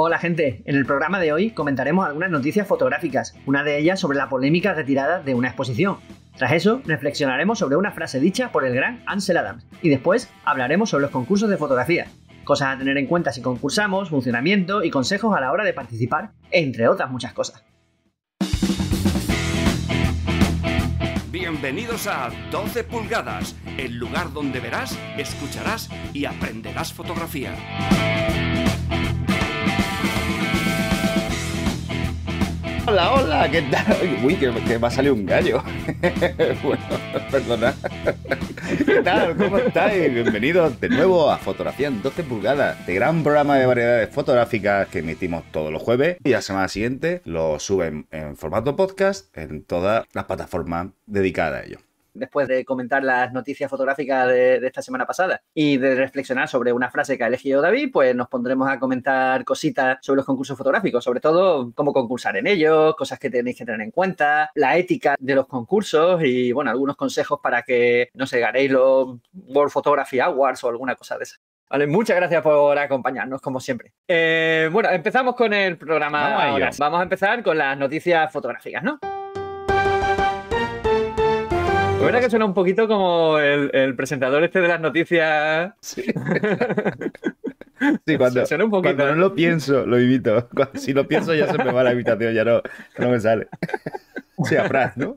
Hola gente, en el programa de hoy comentaremos algunas noticias fotográficas, una de ellas sobre la polémica retirada de una exposición. Tras eso, reflexionaremos sobre una frase dicha por el gran Ansel Adams y después hablaremos sobre los concursos de fotografía, cosas a tener en cuenta si concursamos, funcionamiento y consejos a la hora de participar, entre otras muchas cosas. Bienvenidos a 12 pulgadas, el lugar donde verás, escucharás y aprenderás fotografía. Hola, hola, ¿qué tal? Uy, que, me ha salido un gallo. bueno, perdona. ¿Qué tal? ¿Cómo estáis? Bienvenidos de nuevo a Fotografía en 12 pulgadas, de este gran programa de variedades fotográficas que emitimos todos los jueves y la semana siguiente lo suben en formato podcast en todas las plataformas dedicadas a ello después de comentar las noticias fotográficas de, esta semana pasada y de reflexionar sobre una frase que ha elegido David, pues nos pondremos a comentar cositas sobre los concursos fotográficos, sobre todo cómo concursar en ellos, cosas que tenéis que tener en cuenta, la ética de los concursos y, bueno, algunos consejos para que, no sé, ganéis los World Photography Awards o alguna cosa de esa. Vale, muchas gracias por acompañarnos, como siempre. Eh, bueno, empezamos con el programa. Vamos a empezar con las noticias fotográficas, ¿no? La verdad que suena un poquito como el, presentador este de las noticias. Sí. cuando, no lo pienso, lo invito. si lo pienso, ya se me va la invitación, ya no, no me sale. Sí, a ¿no?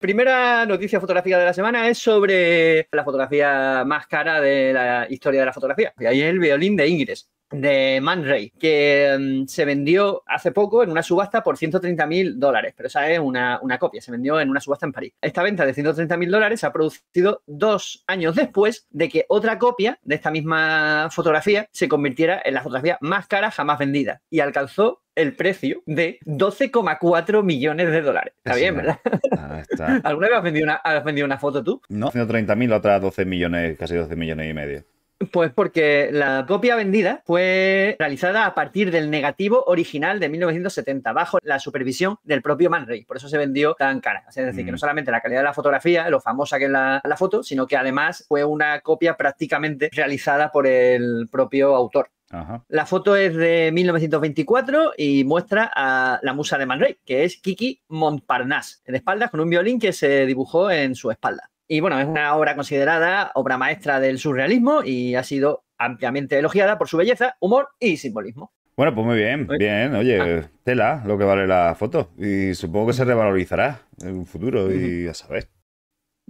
Primera noticia fotográfica de la semana es sobre la fotografía más cara de la historia de la fotografía. Y ahí es el violín de Ingres de Man Ray, que mm, se vendió hace poco en una subasta por 130.000 mil dólares, pero esa es una, copia, se vendió en una subasta en París. Esta venta de 130.000 mil dólares se ha producido dos años después de que otra copia de esta misma fotografía se convirtiera en la fotografía más cara jamás vendida y alcanzó el precio de 12,4 millones de dólares. Está bien, ¿verdad? Ah, ¿Alguna vez has vendido, una, una foto tú? No, 130.000, mil, otra 12 millones, casi 12 millones y medio. Pues porque la copia vendida fue realizada a partir del negativo original de 1970, bajo la supervisión del propio Man Por eso se vendió tan cara. es decir, que no mm. solamente la calidad de la fotografía, lo famosa que es la, foto, sino que además fue una copia prácticamente realizada por el propio autor. La foto es de 1924 y muestra a la musa de Man Ray, que es Kiki Montparnasse, en espaldas con un violín que se dibujó en su espalda. Y bueno, es una obra considerada obra maestra del surrealismo y ha sido ampliamente elogiada por su belleza, humor y simbolismo. Bueno, pues muy bien, bien. Oye, ah. tela lo que vale la foto. Y supongo que se revalorizará en un futuro y a saber.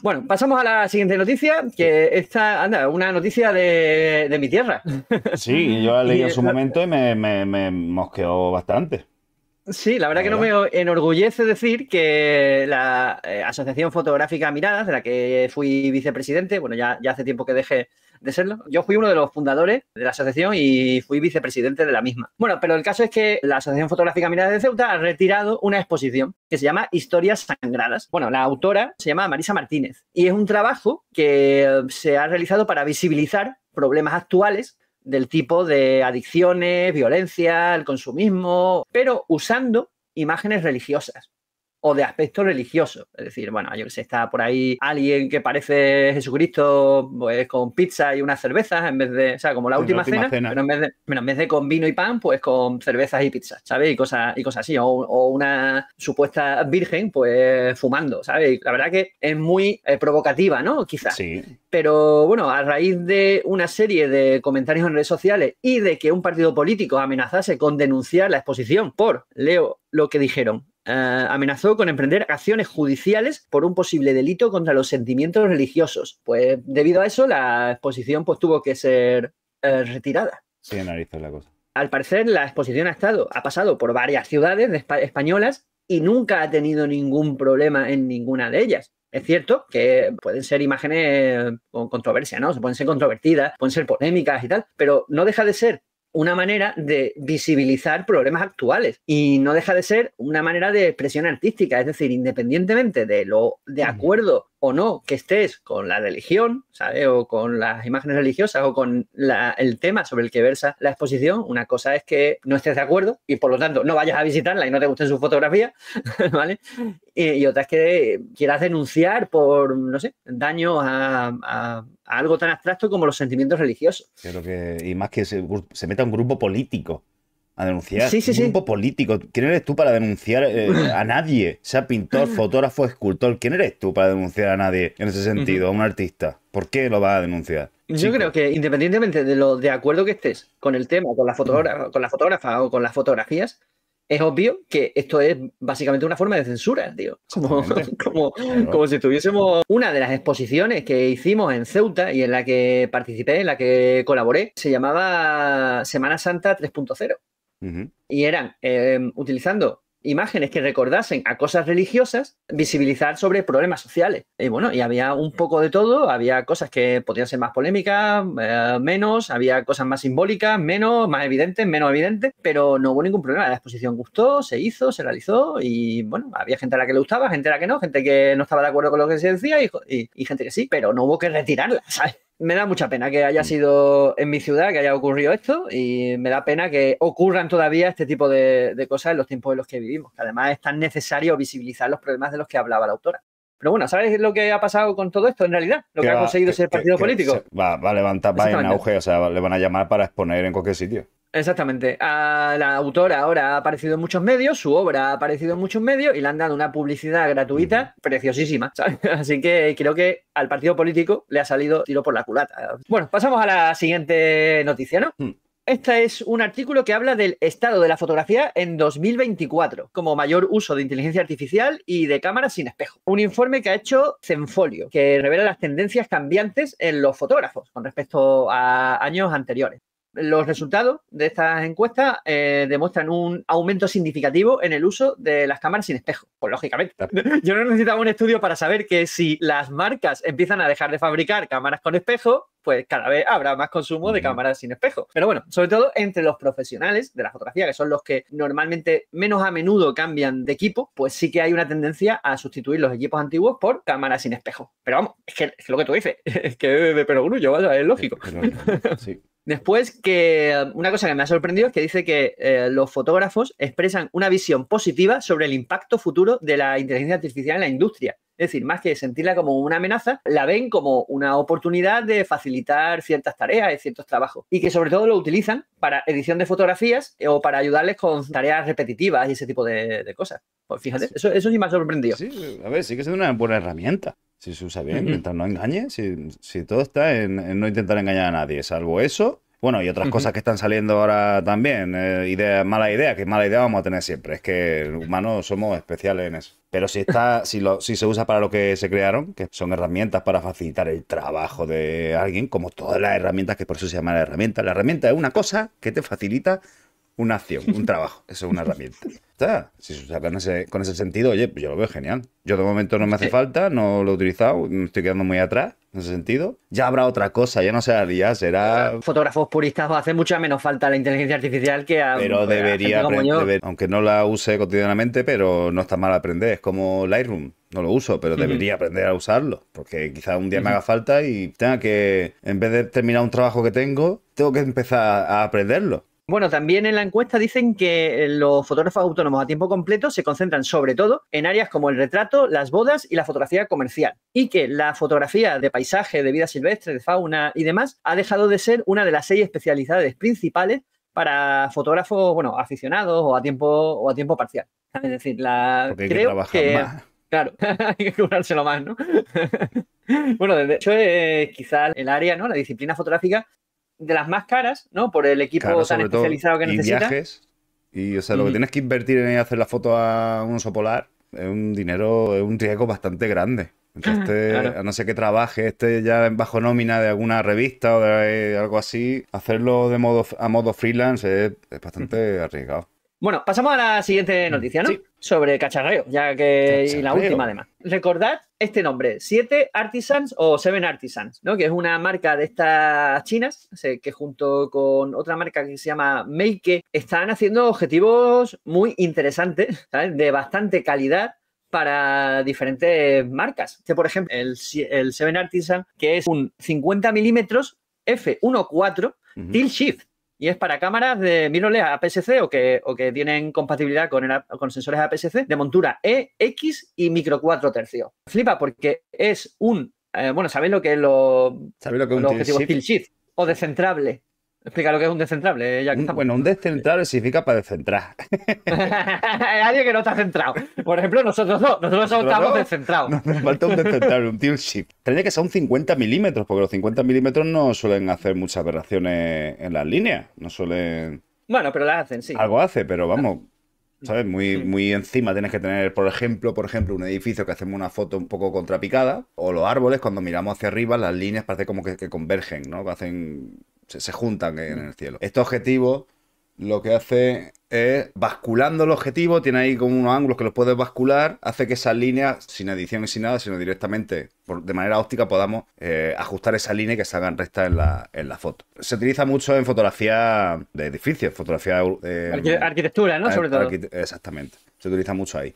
Bueno, pasamos a la siguiente noticia, que esta, anda, una noticia de, mi tierra. Sí, yo la leí en su momento y me mosqueó bastante. Sí, la verdad que no me enorgullece decir que la eh, Asociación Fotográfica Miradas, de la que fui vicepresidente, bueno, ya, hace tiempo que dejé de serlo. Yo fui uno de los fundadores de la asociación y fui vicepresidente de la misma. Bueno, pero el caso es que la Asociación Fotográfica Miradas de Ceuta ha retirado una exposición que se llama Historias Sangradas. Bueno, la autora se llama Marisa Martínez y es un trabajo que se ha realizado para visibilizar problemas actuales del tipo de adicciones, violencia, el consumismo, pero usando imágenes religiosas o de aspecto religioso. Es decir, bueno, yo que sé, está por ahí alguien que parece Jesucristo pues, con pizza y unas cervezas en vez de, o sea, como la, pues última, cena, Pero, en vez de, de, con vino y pan, pues con cervezas y pizza, ¿sabes? Y cosas, y cosas así, o, una supuesta virgen, pues fumando, ¿sabes? la verdad que es muy eh, provocativa, ¿no? Quizás. Sí. Pero bueno, a raíz de una serie de comentarios en redes sociales y de que un partido político amenazase con denunciar la exposición por, leo lo que dijeron, eh, amenazó con emprender acciones judiciales por un posible delito contra los sentimientos religiosos. Pues debido a eso, la exposición pues, tuvo que ser eh, retirada. Sí, analizó la cosa. Al parecer, la exposición ha, estado, ha pasado por varias ciudades españolas y nunca ha tenido ningún problema en ninguna de ellas. Es cierto que pueden ser imágenes eh, con controversia, ¿no? pueden ser controvertidas, pueden ser polémicas y tal, pero no deja de ser una manera de visibilizar problemas actuales y no deja de ser una manera de expresión artística, es decir, independientemente de lo de acuerdo o no que estés con la religión, O con las imágenes religiosas o con el tema sobre el que versa la exposición, una cosa es que no estés de acuerdo y por lo tanto no vayas a visitarla y no te gusten sus fotografías, ¿vale? Y, otra es que quieras denunciar por, no sé, daño a algo tan abstracto como los sentimientos religiosos. y más que se, meta un grupo político a denunciar. Sí, sí, un grupo político. ¿Quién eres tú para denunciar eh, a nadie? Sea pintor, fotógrafo, escultor. ¿Quién eres tú para denunciar a nadie en ese sentido, a un artista? ¿Por qué lo vas a denunciar? Yo creo que independientemente de lo de acuerdo que estés con el tema, con la fotógrafa, con la fotógrafa o con las fotografías, es obvio que esto es básicamente una forma de censura, tío. Como, si tuviésemos una de las exposiciones que hicimos en Ceuta y en la que participé, en la que colaboré, se llamaba Semana Santa 3.0. Y eran eh, utilizando imágenes que recordasen a cosas religiosas, visibilizar sobre problemas sociales. Y bueno, y había un poco de todo, había cosas que podían ser más polémicas, eh, menos, había cosas más simbólicas, menos, más evidentes, menos evidentes, pero no hubo ningún problema. La exposición gustó, se hizo, se realizó y bueno, había gente a la que le gustaba, gente a la que no, gente que no estaba de acuerdo con lo que se decía y gente que sí, pero no hubo que retirarla, ¿sabes? me da mucha pena que haya mm. sido en mi ciudad, que haya ocurrido esto, y me da pena que ocurran todavía este tipo de, cosas en los tiempos en los que vivimos, que además es tan necesario visibilizar los problemas de los que hablaba la autora. Pero bueno, ¿sabes lo que ha pasado con todo esto en realidad? Lo que, ha conseguido que, ese partido político. va, va, a levantar, va en auge, o sea, le van a llamar para exponer en cualquier sitio. Exactamente. A la autora ahora ha aparecido en muchos medios, su obra ha aparecido en muchos medios y le han dado una publicidad gratuita preciosísima. Así que creo que al partido político le ha salido tiro por la culata. Bueno, pasamos a la siguiente noticia, ¿no? Este es un artículo que habla del estado de la fotografía en 2024, como mayor uso de inteligencia artificial y de cámaras sin espejo. Un informe que ha hecho Zenfolio, que revela las tendencias cambiantes en los fotógrafos con respecto a años anteriores. Los resultados de estas encuestas eh, demuestran un aumento significativo en el uso de las cámaras sin espejo, pues lógicamente. Yo no necesitaba un estudio para saber que si las marcas empiezan a dejar de fabricar cámaras con espejo, pues cada vez habrá más consumo de cámaras sin espejo. Pero bueno, sobre todo entre los profesionales de la fotografía, que son los que normalmente menos a menudo cambian de equipo, pues sí que hay una tendencia a sustituir los equipos antiguos por cámaras sin espejo. Pero vamos, es que, es lo que tú dices, es que de uno vaya, es lógico. sí. Después, que una cosa que me ha sorprendido es que dice que eh, los fotógrafos expresan una visión positiva sobre el impacto futuro de la inteligencia artificial en la industria. Es decir, más que sentirla como una amenaza, la ven como una oportunidad de facilitar ciertas tareas y ciertos trabajos. Y que sobre todo lo utilizan para edición de fotografías eh, o para ayudarles con tareas repetitivas y ese tipo de, cosas. Pues fíjate, eso, eso sí me ha sorprendido. Sí, a ver, sí que es una buena herramienta. Si se usa bien, mientras no engañe, si, todo está en, no intentar engañar a nadie, salvo eso. Bueno, y otras cosas que están saliendo ahora también, eh, idea, mala idea, que mala idea vamos a tener siempre, es que humanos somos especiales en eso. Pero si está, si, lo, si se usa para lo que se crearon, que son herramientas para facilitar el trabajo de alguien, como todas las herramientas, que por eso se llama la herramienta, la herramienta es una cosa que te facilita una acción, un trabajo, eso es una herramienta. si se usa con ese, sentido, oye, pues yo lo veo genial. Yo de momento no me hace falta, no lo he utilizado, me estoy quedando muy atrás en ese sentido. Ya habrá otra cosa, ya no será ya será. Fotógrafos puristas o hace mucha menos falta la inteligencia artificial que a. Pero debería, aprender, aunque no la use cotidianamente, pero no está mal aprender. Es como Lightroom. No lo uso, pero debería aprender a usarlo. Porque quizá un día me haga falta y tenga que, en vez de terminar un trabajo que tengo, tengo que empezar a aprenderlo. Bueno, también en la encuesta dicen que eh, los fotógrafos autónomos a tiempo completo se concentran sobre todo en áreas como el retrato, las bodas y la fotografía comercial. Y que la fotografía de paisaje, de vida silvestre, de fauna y demás ha dejado de ser una de las seis especialidades principales para fotógrafos, bueno, aficionados o a tiempo o a tiempo parcial. Es decir, la creo que, claro, hay que curárselo más, ¿no? bueno, de hecho, eh, quizás el área, ¿no? La disciplina fotográfica de las más caras, ¿no? Por el equipo tan especializado que necesita. Y viajes. o sea, lo que tienes que invertir en hacer la foto a un oso polar es un dinero, es un riesgo bastante grande. Entonces, ah, este, a no ser que trabaje, esté ya bajo nómina de alguna revista o de eh, algo así, hacerlo de modo, a modo freelance es, bastante arriesgado. Bueno, pasamos a la siguiente mm, noticia, ¿no? Sí. Sobre cacharreo, ya que la última además. Recordad este nombre, 7 Artisans o Seven Artisans, ¿no? Que es una marca de estas chinas, que junto con otra marca que se llama Meike, están haciendo objetivos muy interesantes, ¿sabes? De bastante calidad para diferentes marcas. Este, por ejemplo, el, el Seven Artisan, que es un 50 milímetros F1.4 Tilt Shift y es para cámaras de mirrorless APS-C o que, que tienen compatibilidad con, sensores APS-C de montura E, X y micro 4 tercios. Flipa porque es un... Eh, bueno, ¿sabéis lo que es lo, ¿Sabéis lo que un objetivo tilt shift? O descentrable. Explica lo que es un descentrable. Eh, ya bueno, un descentrable significa para descentrar. Alguien que no está centrado. Por ejemplo, nosotros dos. Nosotros, estamos descentrados. falta un descentrable, un tilt shift. Tendría que ser un 50 milímetros, porque los 50 milímetros no suelen hacer muchas aberraciones en las líneas. No suelen. Bueno, pero las hacen, sí. Algo hace, pero vamos. ¿Sabes? Muy, muy encima tienes que tener, por ejemplo, por ejemplo, un edificio que hacemos una foto un poco contrapicada, o los árboles, cuando miramos hacia arriba, las líneas parece como que, que convergen, ¿no? Hacen se, juntan en mm. el cielo. Este objetivo lo que hace es basculando el objetivo, tiene ahí como unos ángulos que los puedes bascular, hace que esas líneas, sin adición y sin nada, sino directamente por, de manera óptica, podamos eh, ajustar esa línea y que salgan rectas en la, en la foto. Se utiliza mucho en fotografía de edificios, fotografía. Eh, arquitectura, ¿no? Sobre todo. Exactamente. Se utiliza mucho ahí.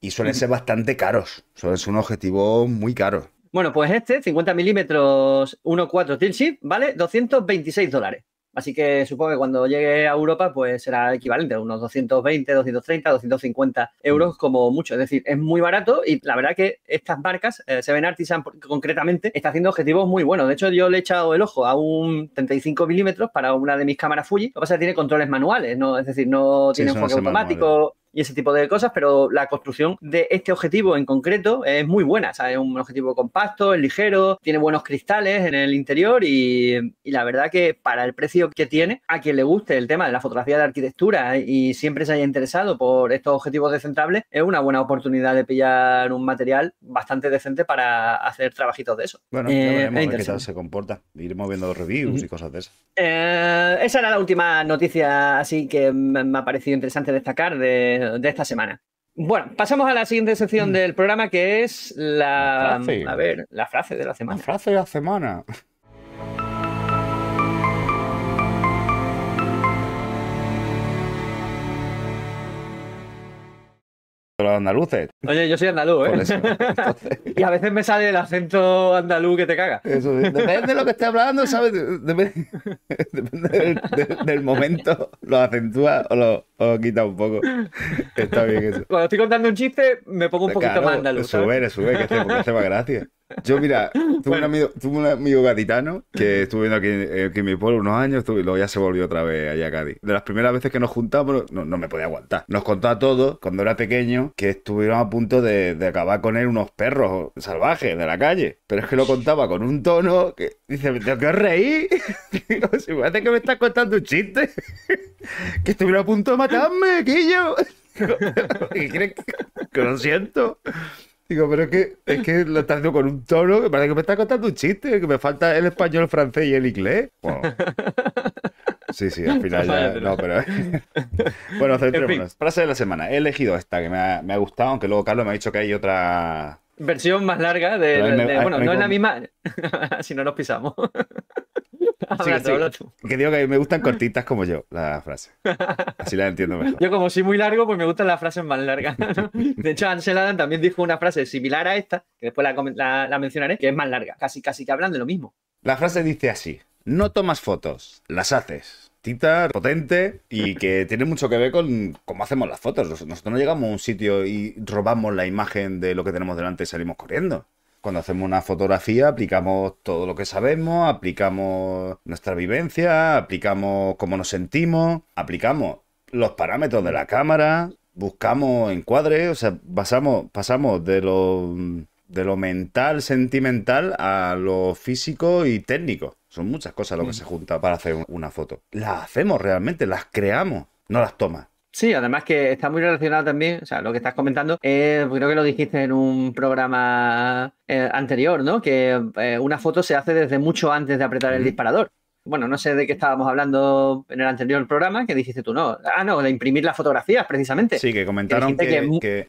Y suelen ser bastante caros. Suelen ser un objetivo muy caro bueno, pues este, 50 milímetros 1.4 tilt shift, vale 226 dólares. Así que supongo que cuando llegue a Europa, pues será equivalente a unos 220, 230, 250 euros mm. como mucho. Es decir, es muy barato y la verdad que estas marcas, eh, Seven Artisan concretamente, está haciendo objetivos muy buenos. De hecho, yo le he echado el ojo a un 35 milímetros para una de mis cámaras Fuji. Lo que pasa es que tiene controles manuales, ¿no? Es decir, no tiene enfoque automático y ese tipo de cosas, pero la construcción de este objetivo en concreto es muy buena. es un objetivo compacto, es ligero, tiene buenos cristales en el interior y, la verdad que para el precio que tiene, a quien le guste el tema de la fotografía de arquitectura y siempre se haya interesado por estos objetivos descentrables, es una buena oportunidad de pillar un material bastante decente para hacer trabajitos de eso. Bueno, cómo eh, se comporta. ir moviendo reviews y cosas de esas. Eh, esa era la última noticia así que me ha parecido interesante destacar de de, esta semana. Bueno, pasamos a la siguiente sección mm. del programa que es la, A ver, la frase de la semana. La frase de la semana. los andaluces. Oye, yo soy andaluz, ¿eh? y a veces me sale el acento andaluz que te caga. Eso, depende de lo que esté hablando, ¿sabes? Depende, del, momento, lo acentúa o lo, o quita un poco. Está bien eso. Cuando estoy contando un chiste, me pongo un pues poquito más andaluz. Sube, sube, que esté porque hace más gracia. Yo, mira, tuve, un amigo, gaditano que estuve viendo eh, aquí, en mi pueblo unos años y luego ya se volvió otra vez allá a Cádiz. De las primeras veces que nos juntamos, no, me podía aguantar. Nos contaba a todos, cuando era pequeño, que estuvieron a punto de, acabar con él unos perros salvajes de la calle. Pero es que lo contaba con un tono que dice, me tengo que reír. Digo, si me pues, que me estás contando un chiste. que estuvieron a punto de matarme, Quillo. ¿Qué crees que lo siento? Digo, pero es que, es que lo estás haciendo con un tono que parece que me está contando un chiste, que me falta el español, el francés y el inglés. Sí, sí, al final ya. No, pero. bueno, centrémonos. Frase de la semana. He elegido esta que me ha, gustado, aunque luego Carlos me ha dicho que hay otra. Versión más larga de. bueno, no es la misma. si no nos pisamos que, que digo que me gustan cortitas como yo, la frase, Así la entiendo mejor. Yo, como soy muy largo, pues me gustan las frases más largas. De hecho, Ansel Adam también dijo una frase similar a esta, que después la, mencionaré, que es más larga. Casi, casi que hablan de lo mismo. La frase dice así: No tomas fotos, las haces tita, potente y que tiene mucho que ver con cómo hacemos las fotos. Nosotros no llegamos a un sitio y robamos la imagen de lo que tenemos delante y salimos corriendo cuando hacemos una fotografía aplicamos todo lo que sabemos, aplicamos nuestra vivencia, aplicamos cómo nos sentimos, aplicamos los parámetros de la cámara, buscamos encuadres, o sea, pasamos, pasamos de lo de lo mental, sentimental a lo físico y técnico. Son muchas cosas lo que mm. se junta para hacer una foto. Las hacemos realmente, las creamos, no las tomas. Sí, además que está muy relacionado también, o sea, lo que estás comentando, eh, creo que lo dijiste en un programa eh, anterior, ¿no? Que eh, una foto se hace desde mucho antes de apretar el disparador. Bueno, no sé de qué estábamos hablando en el anterior programa, que dijiste tú no. Ah, no, de imprimir las fotografías, precisamente. Sí, que comentaron que,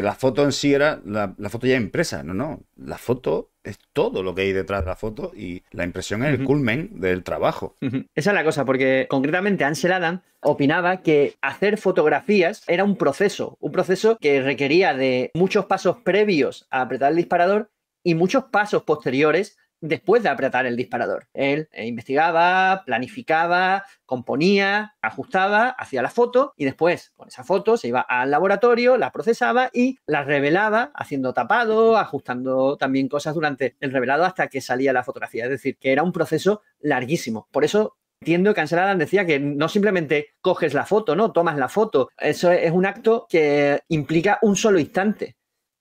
la, foto en sí era la, la foto ya impresa, no, no. La foto es todo lo que hay detrás de la foto y la impresión es el culmen del trabajo. Esa es la cosa, porque concretamente Ansel Adam opinaba que hacer fotografías era un proceso, un proceso que requería de muchos pasos previos a apretar el disparador y muchos pasos posteriores después de apretar el disparador. Él eh, investigaba, planificaba, componía, ajustaba, hacía la foto y después con esa foto se iba al laboratorio, la procesaba y la revelaba haciendo tapado, ajustando también cosas durante el revelado hasta que salía la fotografía. Es decir, que era un proceso larguísimo. Por eso Entiendo que Ansel decía que no simplemente coges la foto, ¿no? Tomas la foto. Eso es un acto que implica un solo instante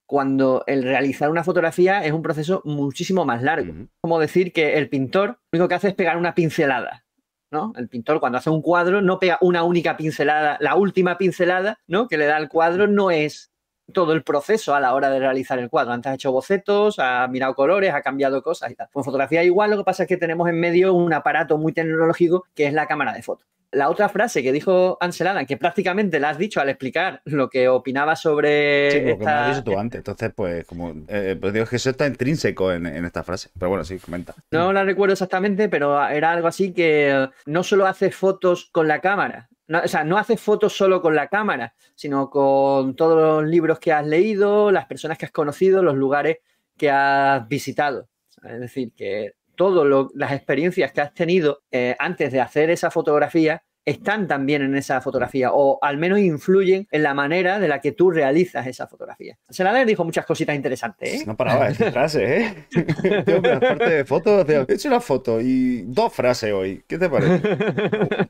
cuando el realizar una fotografía es un proceso muchísimo más largo. Como decir que el pintor lo único que hace es pegar una pincelada. ¿no? El pintor cuando hace un cuadro no pega una única pincelada, la última pincelada que le da al cuadro no es todo el proceso a la hora de realizar el cuadro. Antes ha hecho bocetos, ha mirado colores, ha cambiado cosas y tal. Con fotografía igual, lo que pasa es que tenemos en medio un aparato muy tecnológico que es la cámara de fotos la otra frase que dijo Adam, que prácticamente la has dicho al explicar lo que opinaba sobre. Sí, esta... me lo has dicho tú antes. Entonces, pues, como. Eh, eh pues digo que eso está intrínseco en, esta frase. Pero bueno, sí, comenta. No la recuerdo exactamente, pero era algo así que no solo hace fotos con la cámara. No, o sea, no haces fotos solo con la cámara, sino con todos los libros que has leído, las personas que has conocido, los lugares que has visitado. Es decir, que todas las experiencias que has tenido eh, antes de hacer esa fotografía están también en esa fotografía o al menos influyen en la manera de la que tú realizas esa fotografía. de, dijo muchas cositas interesantes. ¿eh? No paraba de decir frases, ¿eh? de fotos, he hecho una foto y dos frases hoy. ¿Qué te parece?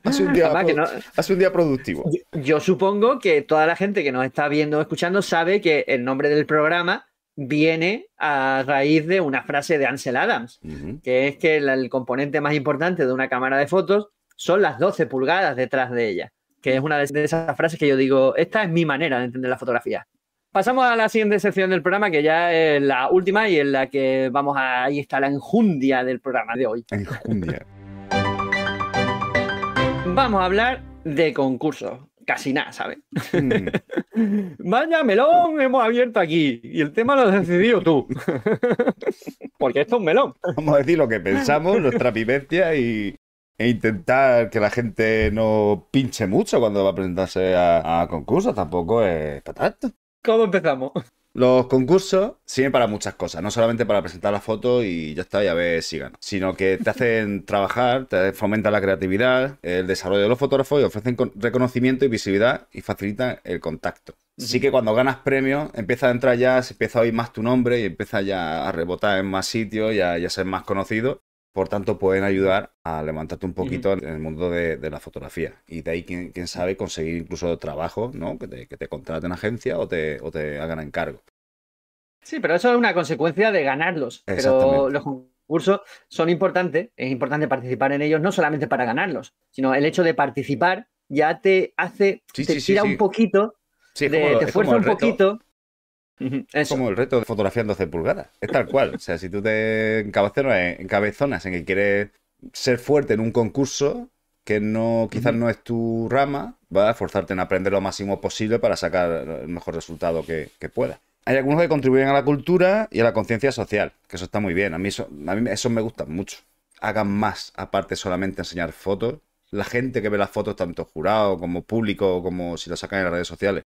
Hace un día, productivo. Yo, yo supongo que toda la gente que nos está viendo o escuchando sabe que el nombre del programa viene a raíz de una frase de Ansel Adams, que es que el, componente más importante de una cámara de fotos son las 12 pulgadas detrás de ella, que es una de esas frases que yo digo, esta es mi manera de entender la fotografía. Pasamos a la siguiente sección del programa, que ya es la última y en la que vamos a... Ahí está la enjundia del programa de hoy. Enjundia. vamos a hablar de concursos casi nada, ¿sabes? Vaya mm. melón hemos abierto aquí y el tema lo has decidido tú. Porque esto es un melón. Vamos a decir lo que pensamos, nuestra vivencia y, e intentar que la gente no pinche mucho cuando va a presentarse a, a concursos, tampoco es patato. ¿Cómo empezamos? Los concursos sirven para muchas cosas, no solamente para presentar la foto y ya está ya a ver si gana, sino que te hacen trabajar, te fomentan la creatividad, el desarrollo de los fotógrafos y ofrecen reconocimiento y visibilidad y facilitan el contacto. Sí que cuando ganas premios empieza a entrar ya, se empieza a oír más tu nombre y empieza ya a rebotar en más sitios y y a ser más conocido por tanto pueden ayudar a levantarte un poquito en el mundo de, la fotografía. Y de ahí, quién, sabe, conseguir incluso trabajo, ¿no? Que te, que te contraten agencia o te, hagan encargo. Sí, pero eso es una consecuencia de ganarlos. Pero los concursos son importantes, es importante participar en ellos, no solamente para ganarlos, sino el hecho de participar ya te hace, te tira un poquito, te fuerza un poquito es como el reto de fotografía en 12 pulgadas. Es tal cual. O sea, si tú te eh, encabezonas en que quieres ser fuerte en un concurso que no quizás no es tu rama, vas a forzarte en aprender lo máximo posible para sacar el mejor resultado que, que puedas. Hay algunos que contribuyen a la cultura y a la conciencia social, que eso está muy bien. A mí eso, a mí eso me gusta mucho. Hagan más, aparte solamente enseñar fotos. La gente que ve las fotos, tanto jurado como público, como si lo sacan en las redes sociales,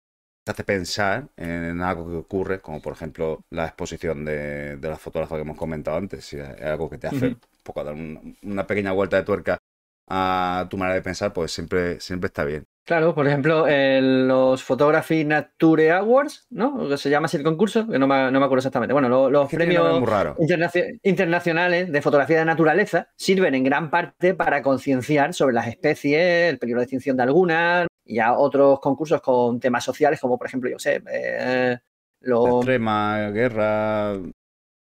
te hace pensar en algo que ocurre, como por ejemplo la exposición de, las la fotógrafa que hemos comentado antes, si es algo que te hace poco dar una pequeña vuelta de tuerca a tu manera de pensar, pues siempre, siempre está bien. Claro, por ejemplo, los Photography Nature Awards, ¿no? se llama así el concurso, que no me, acuerdo exactamente. Bueno, los, premios internacionales de fotografía de naturaleza sirven en gran parte para concienciar sobre las especies, el peligro de extinción de algunas, y ya otros concursos con temas sociales, como por ejemplo, yo sé, eh, los... Extrema, guerra,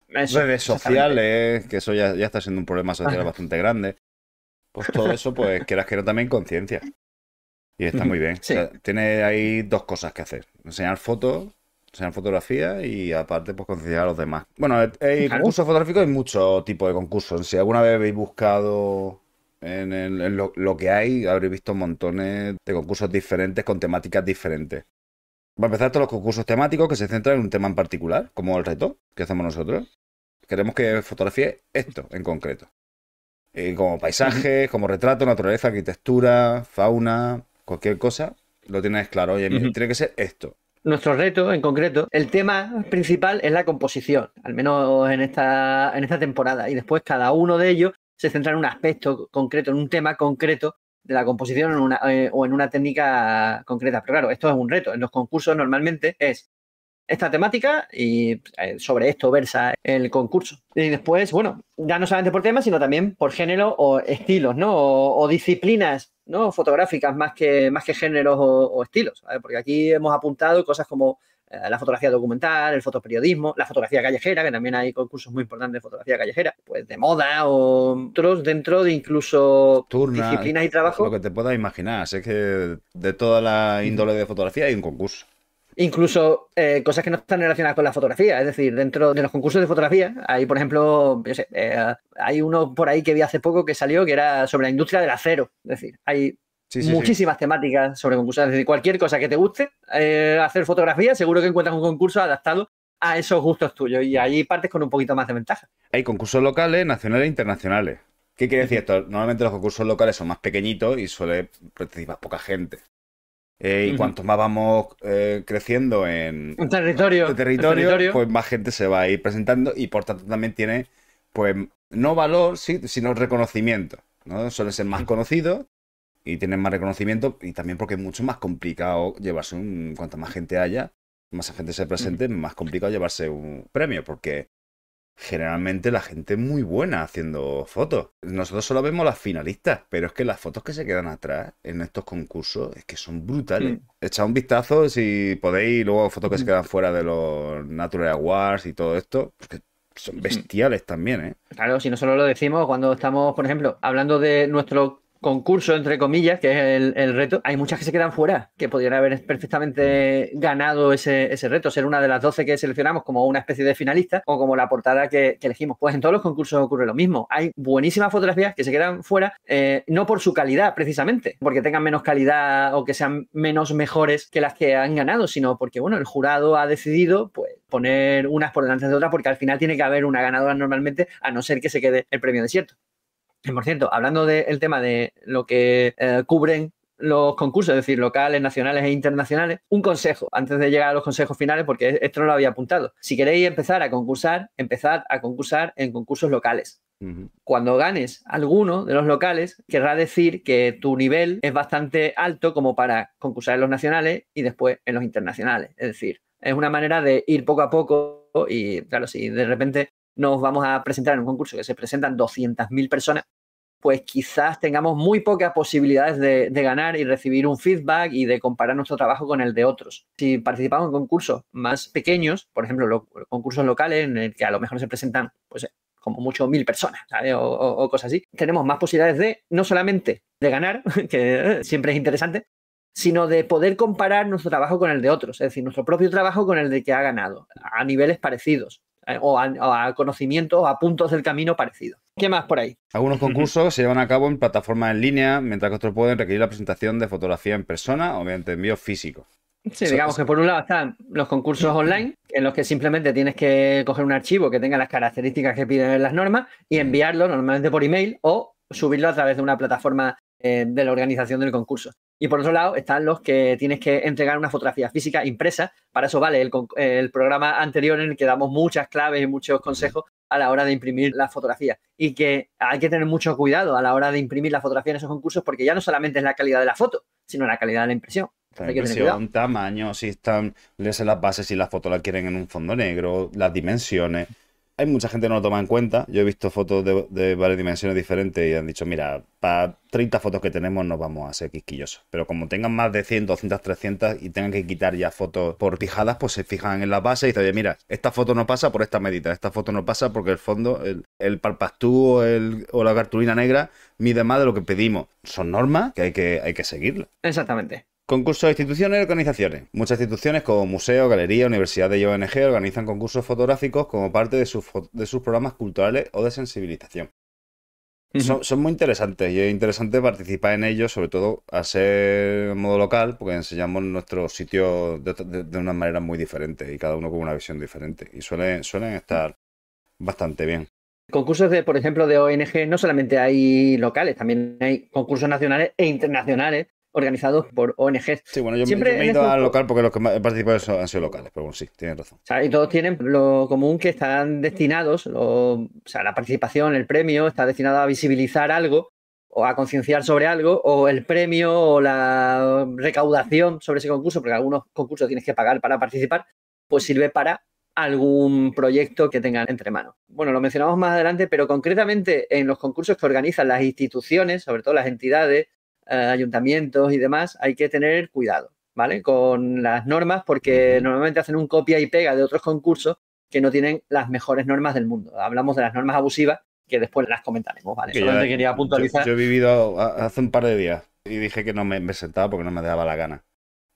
redes sociales, que eso ya, está siendo un problema social bastante grande. Pues todo eso, pues quieras que no también conciencia. Y está muy bien. tiene ahí dos cosas que hacer. Enseñar fotos, enseñar fotografía y aparte, pues concienciar a los demás. Bueno, el eh, eh, concursos fotográficos, hay mucho tipo de concursos. Si alguna vez habéis buscado en, lo, que hay habréis visto montones de concursos diferentes con temáticas diferentes. Va a empezar todos los concursos temáticos que se centran en un tema en particular, como el reto que hacemos nosotros. Queremos que fotografíe esto en concreto. Eh, como paisajes, como retrato, naturaleza, arquitectura, fauna, cualquier cosa, lo tienes claro. Oye, tiene que ser esto. Nuestro reto en concreto, el tema principal es la composición, al menos en esta, en esta temporada. Y después cada uno de ellos se centra en un aspecto concreto, en un tema concreto de la composición o en una eh, técnica concreta. Pero claro, esto es un reto. En los concursos normalmente es esta temática y eh, sobre esto versa el concurso. Y después, bueno, ya no solamente por temas, sino también por género o estilos, ¿no? O, disciplinas, ¿no? Fotográficas más que, más que géneros o, estilos, Porque aquí hemos apuntado cosas como eh, la fotografía documental, el fotoperiodismo, la fotografía callejera, que también hay concursos muy importantes de fotografía callejera, pues de moda o otros dentro de incluso disciplinas y trabajo. Lo que te puedas imaginar, es que de toda la índole de fotografía hay un concurso. Incluso eh, cosas que no están relacionadas con la fotografía. Es decir, dentro de los concursos de fotografía, hay, por ejemplo, yo sé, eh, hay uno por ahí que vi hace poco que salió que era sobre la industria del acero. Es decir, hay muchísimas temáticas sobre concursos. Es decir, cualquier cosa que te guste eh, hacer fotografía, seguro que encuentras un concurso adaptado a esos gustos tuyos y ahí partes con un poquito más de ventaja. Hay concursos locales, nacionales e internacionales. ¿Qué quiere decir esto? Normalmente los concursos locales son más pequeñitos y suele participar poca gente. Eh, y cuanto más vamos eh, creciendo en un territorio, territorio, pues más gente se va a ir presentando y por tanto también tiene, pues, no valor, sí, sino reconocimiento. ¿no? Suelen ser más conocido conocidos y tienen más reconocimiento y también porque es mucho más complicado llevarse un... cuanto más gente haya, más gente se presente, más complicado llevarse un premio porque generalmente la gente es muy buena haciendo fotos. Nosotros solo vemos las finalistas, pero es que las fotos que se quedan atrás en estos concursos es que son brutales. Hmm. Echad un vistazo si podéis, luego fotos que se hmm. quedan fuera de los Natural Awards y todo esto, porque son hmm. bestiales también, ¿eh? Claro, si no solo lo decimos cuando estamos, por ejemplo, hablando de nuestro concurso, entre comillas, que es el, reto, hay muchas que se quedan fuera, que podrían haber perfectamente ganado ese, reto, ser una de las 12 que seleccionamos como una especie de finalista o como la portada que, elegimos. Pues en todos los concursos ocurre lo mismo. Hay buenísimas fotografías que se quedan fuera, eh, no por su calidad precisamente, porque tengan menos calidad o que sean menos mejores que las que han ganado, sino porque, bueno, el jurado ha decidido, pues, poner unas por delante de otras, porque al final tiene que haber una ganadora normalmente, a no ser que se quede el premio desierto por cierto, hablando del tema de lo que eh, cubren los concursos, es decir, locales, nacionales e internacionales, un consejo antes de llegar a los consejos finales, porque esto no lo había apuntado. Si queréis empezar a concursar, empezad a concursar en concursos locales. Cuando ganes alguno de los locales, querrá decir que tu nivel es bastante alto como para concursar en los nacionales y después en los internacionales. Es decir, es una manera de ir poco a poco y claro, si de repente nos vamos a presentar en un concurso que se presentan 200.000 personas, pues quizás tengamos muy pocas posibilidades de, ganar y recibir un feedback y de comparar nuestro trabajo con el de otros. Si participamos en concursos más pequeños, por ejemplo, concursos locales en el que a lo mejor se presentan, pues como mucho mil personas, O, o, cosas así. Tenemos más posibilidades de, no solamente de ganar, que siempre es interesante, sino de poder comparar nuestro trabajo con el de otros, es decir, nuestro propio trabajo con el de que ha ganado, a niveles parecidos. Eh, o a, o a puntos del camino parecido. ¿Qué más por ahí? Algunos concursos se llevan a cabo en plataformas en línea, mientras que otros pueden requerir la presentación de fotografía en persona o mediante envío físico. Sí, digamos que por un lado están los concursos online, en los que simplemente tienes que coger un archivo que tenga las características que piden las normas y enviarlo normalmente por email o subirlo a través de una plataforma eh, de la organización del concurso. Y por otro lado están los que tienes que entregar una fotografía física impresa. Para eso vale el, programa anterior en el que damos muchas claves y muchos consejos a la hora de imprimir la fotografía. Y que hay que tener mucho cuidado a la hora de imprimir la fotografía en esos concursos porque ya no solamente es la calidad de la foto, sino la calidad de la impresión. La impresión, tamaño, si están, lees las bases, si la foto la quieren en un fondo negro, las dimensiones hay mucha gente que no lo toma en cuenta. Yo he visto fotos de, varias dimensiones diferentes y han dicho, mira, para 30 fotos que tenemos nos vamos a ser quisquillosos. Pero como tengan más de 100, 200, 300 y tengan que quitar ya fotos por pijadas, pues se fijan en la base y dicen, mira, esta foto no pasa por esta medida, esta foto no pasa porque el fondo, el, palpastú o, o la cartulina negra mide más de lo que pedimos. Son normas que hay que, hay que seguirlas. Exactamente. Concursos de instituciones y organizaciones. Muchas instituciones como museos, galerías, universidades y ONG organizan concursos fotográficos como parte de sus, programas culturales o de sensibilización. son, muy interesantes y es interesante participar en ellos, sobre todo a ser modo local, porque enseñamos nuestro sitio de, una manera muy diferente y cada uno con una visión diferente. Y suelen, suelen estar bastante bien. Concursos de, por ejemplo, de ONG no solamente hay locales, también hay concursos nacionales e internacionales organizados por ONGs. Sí, bueno, yo, Siempre me he ido al local porque los que han participado han sido locales, pero bueno, sí, tienen razón. y todos tienen lo común que están destinados, o sea, la participación, el premio, está destinado a visibilizar algo o a concienciar sobre algo, o el premio o la recaudación sobre ese concurso, porque algunos concursos tienes que pagar para participar, pues sirve para algún proyecto que tengan entre manos. Bueno, lo mencionamos más adelante, pero concretamente en los concursos que organizan las instituciones, sobre todo las entidades, eh, ayuntamientos y demás, hay que tener cuidado, ¿vale? Con las normas, porque normalmente hacen un copia y pega de otros concursos que no tienen las mejores normas del mundo. Hablamos de las normas abusivas, que después las comentaremos, ¿vale? yo, quería puntualizar. Yo, he vivido hace un par de días y dije que no me, sentaba porque no me daba la gana.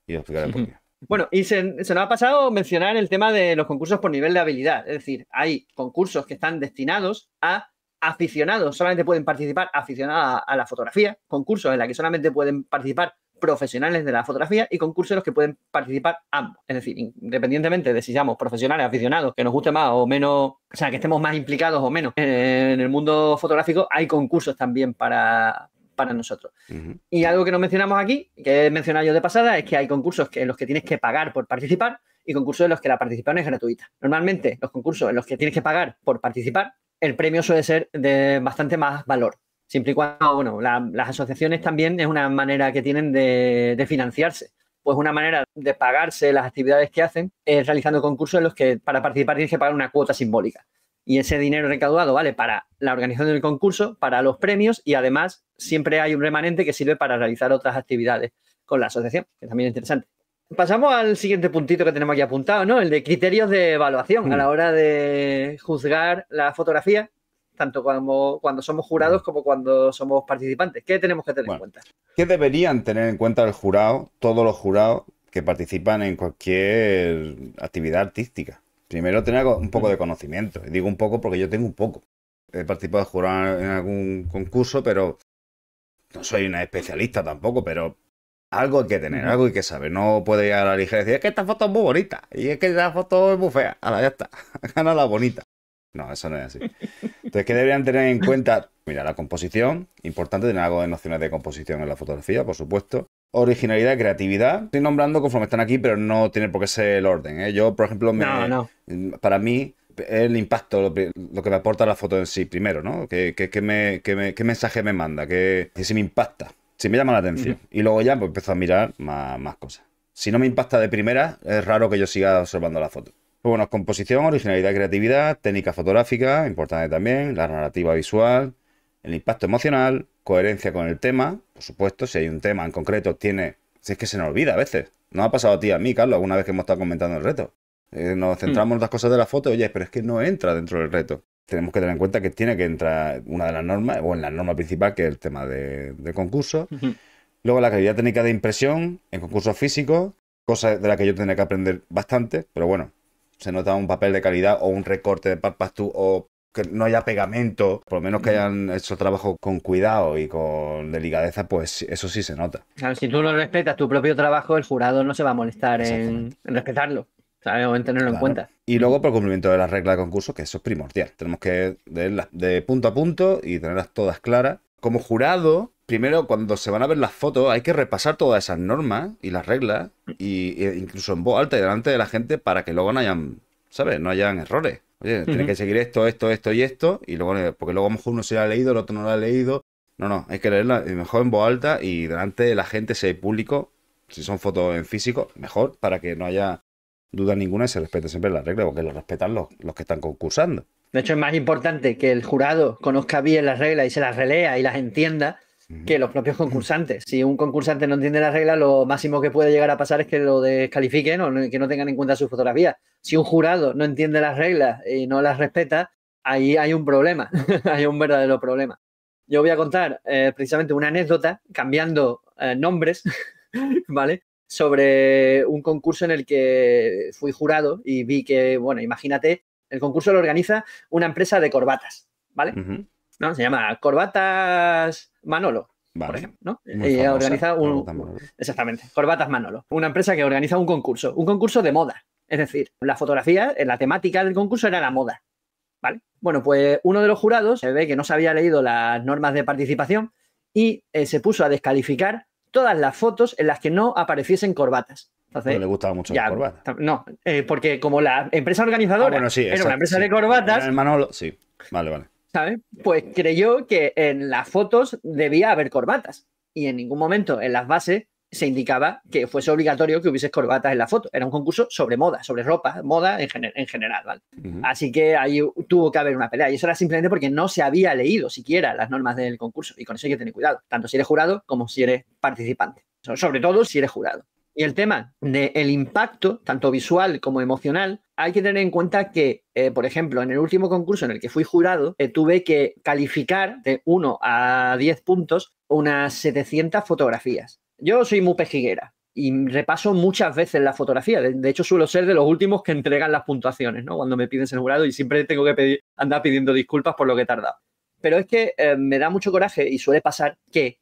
Y Bueno, y se, nos ha pasado mencionar el tema de los concursos por nivel de habilidad. Es decir, hay concursos que están destinados a aficionados, solamente pueden participar aficionados a, la fotografía, concursos en los que solamente pueden participar profesionales de la fotografía y concursos en los que pueden participar ambos. Es decir, independientemente de si seamos profesionales, aficionados, que nos guste más o menos, o sea, que estemos más implicados o menos en el mundo fotográfico, hay concursos también para, para nosotros. Y algo que no mencionamos aquí, que he mencionado yo de pasada, es que hay concursos que, en los que tienes que pagar por participar y concursos en los que la participación es gratuita. Normalmente, los concursos en los que tienes que pagar por participar el premio suele ser de bastante más valor. Siempre y cuando, bueno, las asociaciones también es una manera que tienen de, de, financiarse. Pues una manera de pagarse las actividades que hacen es realizando concursos en los que para participar tienes que pagar una cuota simbólica. Y ese dinero recaudado vale para la organización del concurso, para los premios y además siempre hay un remanente que sirve para realizar otras actividades con la asociación, que también es interesante. Pasamos al siguiente puntito que tenemos aquí apuntado, ¿no? El de criterios de evaluación a la mm. hora de juzgar la fotografía, tanto cuando, somos jurados mm. como cuando somos participantes. ¿Qué tenemos que tener en cuenta? ¿Qué deberían tener en cuenta el jurado, todos los jurados que participan en cualquier actividad artística? Primero, tener un poco mm. de conocimiento. digo un poco porque yo tengo un poco. He participado de en algún concurso, pero no soy una especialista tampoco, pero algo hay que tener, algo hay que saber. No puede ir a la ligera y decir, es que esta foto es muy bonita. Y es que la foto es muy fea. Ahora ya está. Gana la bonita. No, eso no es así. Entonces, ¿qué deberían tener en cuenta? Mira, la composición. Importante tener algo de nociones de composición en la fotografía, por supuesto. Originalidad, creatividad. Estoy nombrando conforme están aquí, pero no tiene por qué ser el orden. ¿eh? Yo, por ejemplo, para mí, el impacto, lo, que me aporta la foto en sí primero, ¿no? ¿Qué, mensaje me manda? ¿Qué, si me impacta? Si me llama la atención. Y luego ya pues, empezó empiezo a mirar más, cosas. Si no me impacta de primera, es raro que yo siga observando la foto. Pues bueno, composición, originalidad, creatividad, técnica fotográfica, importante también, la narrativa visual, el impacto emocional, coherencia con el tema. Por supuesto, si hay un tema en concreto, tiene. Si es que se nos olvida a veces. No ha pasado a ti a mí, Carlos, alguna vez que hemos estado comentando el reto. Eh, nos centramos mm. en otras cosas de la foto, oye, pero es que no entra dentro del reto tenemos que tener en cuenta que tiene que entrar una de las normas, o en la norma principal, que es el tema de, concurso. Luego la calidad técnica de impresión en concursos físicos, cosa de la que yo tendré que aprender bastante, pero bueno, se nota un papel de calidad o un recorte de papas tú o que no haya pegamento, por lo menos que hayan hecho el trabajo con cuidado y con delicadeza, pues eso sí se nota. Claro, si tú no respetas tu propio trabajo, el jurado no se va a molestar en respetarlo. Sabemos tenerlo en cuenta. Y luego por cumplimiento de las reglas de concurso, que eso es primordial. Tenemos que leerlas de punto a punto y tenerlas todas claras. Como jurado, primero cuando se van a ver las fotos, hay que repasar todas esas normas y las reglas, y, e incluso en voz alta y delante de la gente, para que luego no hayan, ¿sabes? No hayan errores. Oye, que seguir esto, esto, esto y esto, y luego, eh, porque luego a lo mejor uno se lo ha leído, el otro no lo ha leído. No, no, hay que leerla mejor en voz alta y delante de la gente, si hay público, si son fotos en físico, mejor, para que no haya duda ninguna y se respeta siempre la regla, porque lo respetan los, los que están concursando. De hecho, es más importante que el jurado conozca bien las reglas y se las relea y las entienda que los propios concursantes. Si un concursante no entiende las reglas, lo máximo que puede llegar a pasar es que lo descalifiquen o que no tengan en cuenta su fotografía. Si un jurado no entiende las reglas y no las respeta, ahí hay un problema, hay un verdadero problema. Yo voy a contar eh, precisamente una anécdota cambiando eh, nombres, ¿vale? sobre un concurso en el que fui jurado y vi que, bueno, imagínate, el concurso lo organiza una empresa de corbatas, ¿vale? ¿No? Se llama Corbatas Manolo. Por ejemplo, ¿no? y organiza un. Exactamente, Corbatas Manolo. Una empresa que organiza un concurso, un concurso de moda. Es decir, la fotografía, eh, la temática del concurso era la moda. ¿Vale? Bueno, pues uno de los jurados se ve que no se había leído las normas de participación y eh, se puso a descalificar todas las fotos en las que no apareciesen corbatas. no le gustaba mucho ya, corbata. No, eh, porque como la empresa organizadora ah, era una empresa de corbatas. Manolo, sí, vale, vale. ¿sabes? Pues creyó que en las fotos debía haber corbatas. Y en ningún momento en las bases se indicaba que fuese obligatorio que hubiese corbatas en la foto. Era un concurso sobre moda, sobre ropa, moda en, general, Así que ahí tuvo que haber una pelea. Y eso era simplemente porque no se había leído siquiera las normas del concurso. Y con eso hay que tener cuidado, tanto si eres jurado como si eres participante. Sobre todo si eres jurado. Y el tema del impacto, tanto visual como emocional, hay que tener en cuenta que, eh, por ejemplo, en el último concurso en el que fui jurado, eh, tuve que calificar de 1 a 10 puntos unas 700 fotografías. Yo soy muy pejiguera y repaso muchas veces la fotografía. De, hecho, suelo ser de los últimos que entregan las puntuaciones, ¿no? Cuando me piden ser y siempre tengo que pedir, andar pidiendo disculpas por lo que he tardado. Pero es que eh, me da mucho coraje y suele pasar que,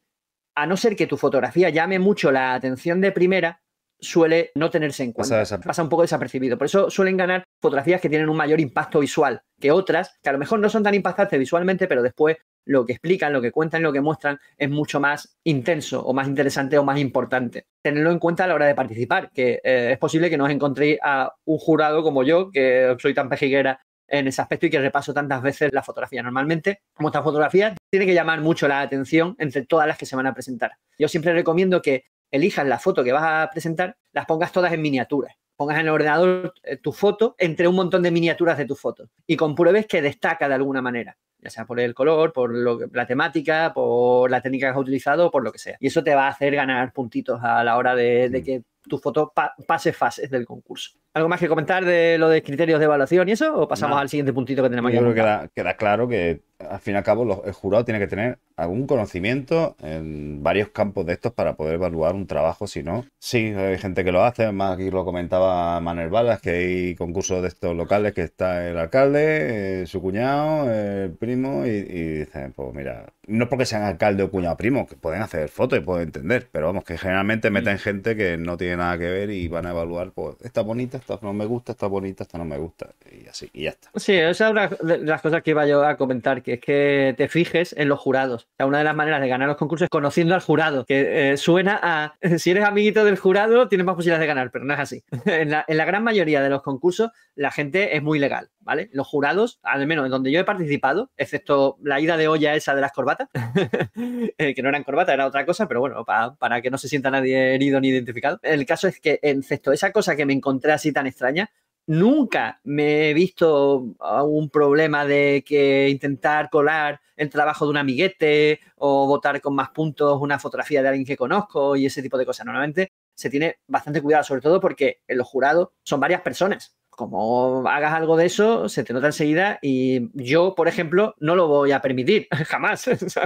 a no ser que tu fotografía llame mucho la atención de primera, suele no tenerse en cuenta. Pasa, un poco desapercibido. Por eso suelen ganar fotografías que tienen un mayor impacto visual que otras, que a lo mejor no son tan impactantes visualmente, pero después lo que explican, lo que cuentan, lo que muestran es mucho más intenso o más interesante o más importante. Tenerlo en cuenta a la hora de participar, que eh, es posible que no os encontréis a un jurado como yo, que soy tan pejiguera en ese aspecto y que repaso tantas veces la fotografía. Normalmente, como estas fotografía, tiene que llamar mucho la atención entre todas las que se van a presentar. Yo siempre recomiendo que elijas la foto que vas a presentar, las pongas todas en miniaturas. Pongas en el ordenador eh, tu foto entre un montón de miniaturas de tu foto y compruebes que destaca de alguna manera ya sea por el color, por lo la temática, por la técnica que has utilizado, por lo que sea. Y eso te va a hacer ganar puntitos a la hora de, mm. que tu foto pase fases del concurso. ¿Algo más que comentar de lo de criterios de evaluación y eso? ¿O pasamos al siguiente puntito que tenemos Yo creo que queda, claro que, al fin y al cabo, el jurado tiene que tener algún conocimiento en varios campos de estos para poder evaluar un trabajo. Si no, sí, hay gente que lo hace. Más aquí lo comentaba Manuel Balas, que hay concursos de estos locales que está el alcalde, eh, su cuñado, el primo, y, y, dicen, pues mira, no porque sean alcalde o cuñado primo, que pueden hacer fotos y pueden entender, pero vamos, que generalmente meten gente que no tiene nada que ver y van a evaluar, pues, está bonita esta no me gusta, esta bonita, esta no me gusta, y así, y ya está. Sí, esa es una de las cosas que iba yo a comentar, que es que te fijes en los jurados. una de las maneras de ganar los concursos es conociendo al jurado, que eh, suena a, si eres amiguito del jurado, tienes más posibilidades de ganar, pero no es así. en la gran mayoría de los concursos, la gente es muy legal. Los jurados, al menos en donde yo he participado, excepto la ida de olla esa de las corbatas, eh, que no eran corbatas, era otra cosa, pero bueno, para que no se sienta nadie herido ni identificado. El caso es que, excepto esa cosa que me encontré así tan extraña, nunca me he visto un problema de que intentar colar el trabajo de un amiguete o votar con más puntos una fotografía de alguien que conozco y ese tipo de cosas. Normalmente se tiene bastante cuidado, sobre todo porque los jurados son varias personas como hagas algo de eso, se te nota enseguida y yo, por ejemplo, no lo voy a permitir jamás,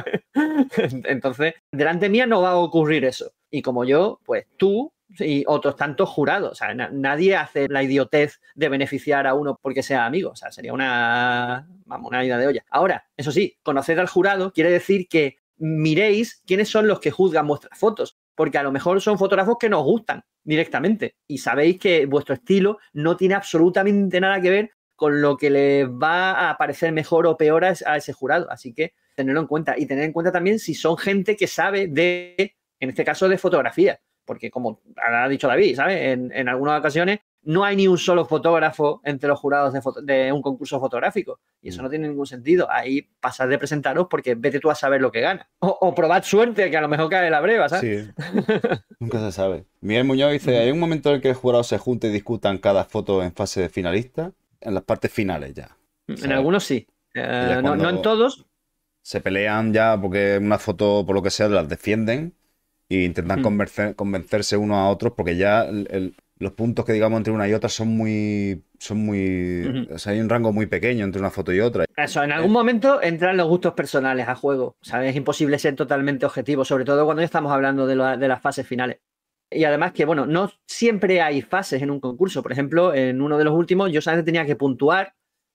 Entonces, delante mía no va a ocurrir eso. Y como yo, pues tú y otros tantos jurados, nadie hace la idiotez de beneficiar a uno porque sea amigo, o sea, sería una, vamos, una de olla. Ahora, eso sí, conocer al jurado quiere decir que miréis quiénes son los que juzgan vuestras fotos, porque a lo mejor son fotógrafos que nos gustan directamente. Y sabéis que vuestro estilo no tiene absolutamente nada que ver con lo que les va a parecer mejor o peor a, ese jurado. Así que tenerlo en cuenta. Y tener en cuenta también si son gente que sabe de, en este caso, de fotografía. Porque como ha dicho David, ¿sabes? En, en algunas ocasiones no hay ni un solo fotógrafo entre los jurados de, un concurso fotográfico. Y eso mm. no tiene ningún sentido. Ahí pasad de presentaros porque vete tú a saber lo que gana. O, probad suerte, que a lo mejor cae la breva, ¿sabes? Sí. Nunca se sabe. Miguel Muñoz dice, mm. ¿hay un momento en el que el jurado se junta y discutan cada foto en fase de finalista? En las partes finales ya. Mm, en algunos sí. Eh, no, en todos. Se pelean ya porque una foto, por lo que sea, las defienden y intentan convencerse unos a otros porque ya el, los puntos que digamos entre una y otra son muy. son muy. hay un rango muy pequeño entre una foto y otra. Eso, en eh, algún momento entran los gustos personales a juego. ¿sabes? Es imposible ser totalmente objetivo, sobre todo cuando ya estamos hablando de, las fases finales. Y además que, bueno, no siempre hay fases en un concurso. Por ejemplo, en uno de los últimos yo sabes tenía que puntuar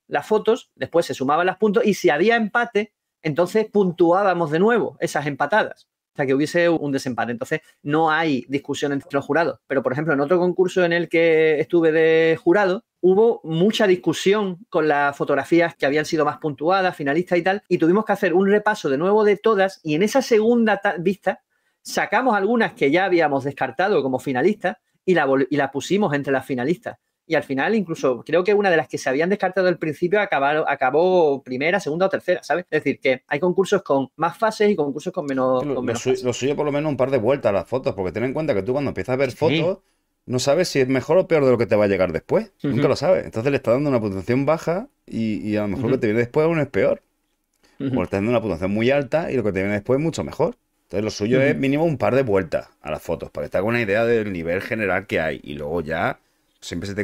las fotos, después se sumaban las puntos y si había empate, entonces puntuábamos de nuevo esas empatadas hasta que hubiese un desempate. Entonces, no hay discusión entre los jurados. Pero, por ejemplo, en otro concurso en el que estuve de jurado, hubo mucha discusión con las fotografías que habían sido más puntuadas, finalistas y tal, y tuvimos que hacer un repaso de nuevo de todas, y en esa segunda vista sacamos algunas que ya habíamos descartado como finalistas y la, y la pusimos entre las finalistas y al final incluso creo que una de las que se habían descartado al principio acabó primera, segunda o tercera, ¿sabes? Es decir, que hay concursos con más fases y concursos con menos... Lo, suyo por lo menos un par de vueltas a las fotos, porque ten en cuenta que tú cuando empiezas a ver fotos no sabes si es mejor o peor de lo que te va a llegar después. Nunca lo sabes. Entonces le está dando una puntuación baja y, a lo mejor lo que te viene después aún es peor. O le está dando una puntuación muy alta y lo que te viene después es mucho mejor. Entonces lo suyo es mínimo un par de vueltas a las fotos para que te haga una idea del nivel general que hay y luego ya siempre se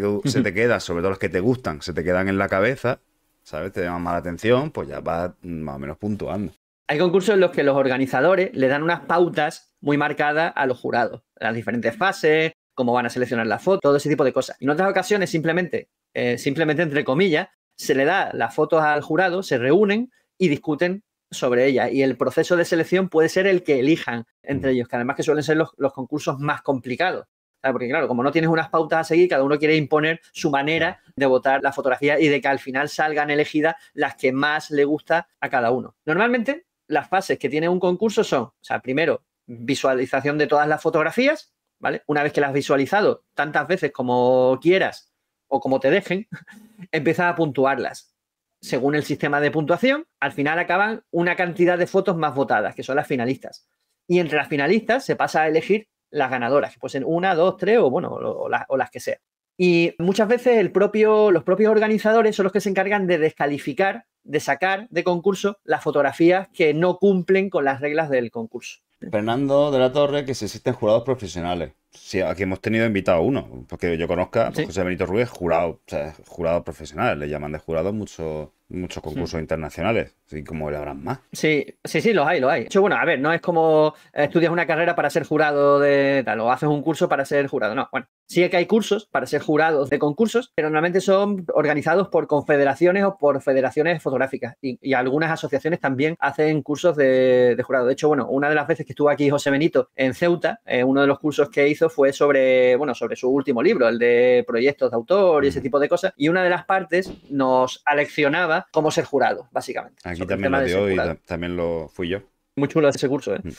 te, queda, sobre todo los que te gustan, se te quedan en la cabeza, ¿sabes? Te llaman más atención, pues ya vas más o menos puntuando. Hay concursos en los que los organizadores le dan unas pautas muy marcadas a los jurados, las diferentes fases, cómo van a seleccionar la foto, todo ese tipo de cosas. Y en otras ocasiones, simplemente, eh, simplemente entre comillas, se le da la foto al jurado, se reúnen y discuten sobre ella. Y el proceso de selección puede ser el que elijan entre mm. ellos, que además que suelen ser los concursos más complicados. Ah, porque claro, como no tienes unas pautas a seguir, cada uno quiere imponer su manera de votar la fotografía y de que al final salgan elegidas las que más le gusta a cada uno. Normalmente las fases que tiene un concurso son, o sea, primero, visualización de todas las fotografías, ¿vale? Una vez que las has visualizado tantas veces como quieras o como te dejen, empiezas a puntuarlas. Según el sistema de puntuación, al final acaban una cantidad de fotos más votadas, que son las finalistas. Y entre las finalistas se pasa a elegir las ganadoras, que en una, dos, tres o, bueno, o, las que sea. Y muchas veces el propio, los propios organizadores son los que se encargan de descalificar, de sacar de concurso las fotografías que no cumplen con las reglas del concurso. Fernando de la Torre, que si existen jurados profesionales. Sí, aquí hemos tenido invitado uno, porque yo conozca, a José Benito Ruiz, jurado, o jurado profesional, le llaman de jurado mucho, muchos hmm. concursos internacionales, así como el gran más. Sí, sí, sí, los hay, los hay. De hecho, bueno, a ver, no es como eh, estudias una carrera para ser jurado de tal, o haces un curso para ser jurado, no, bueno. Sí que hay cursos para ser jurados de concursos, pero normalmente son organizados por confederaciones o por federaciones fotográficas y, algunas asociaciones también hacen cursos de, jurado. De hecho, bueno, una de las veces que estuvo aquí José Benito en Ceuta, eh, uno de los cursos que hizo fue sobre, bueno, sobre su último libro, el de proyectos de autor y ese tipo de cosas, y una de las partes nos aleccionaba como ser jurado, básicamente. Aquí también lo dio y también lo fui yo. Muy chulo ese curso, ¿eh? mm.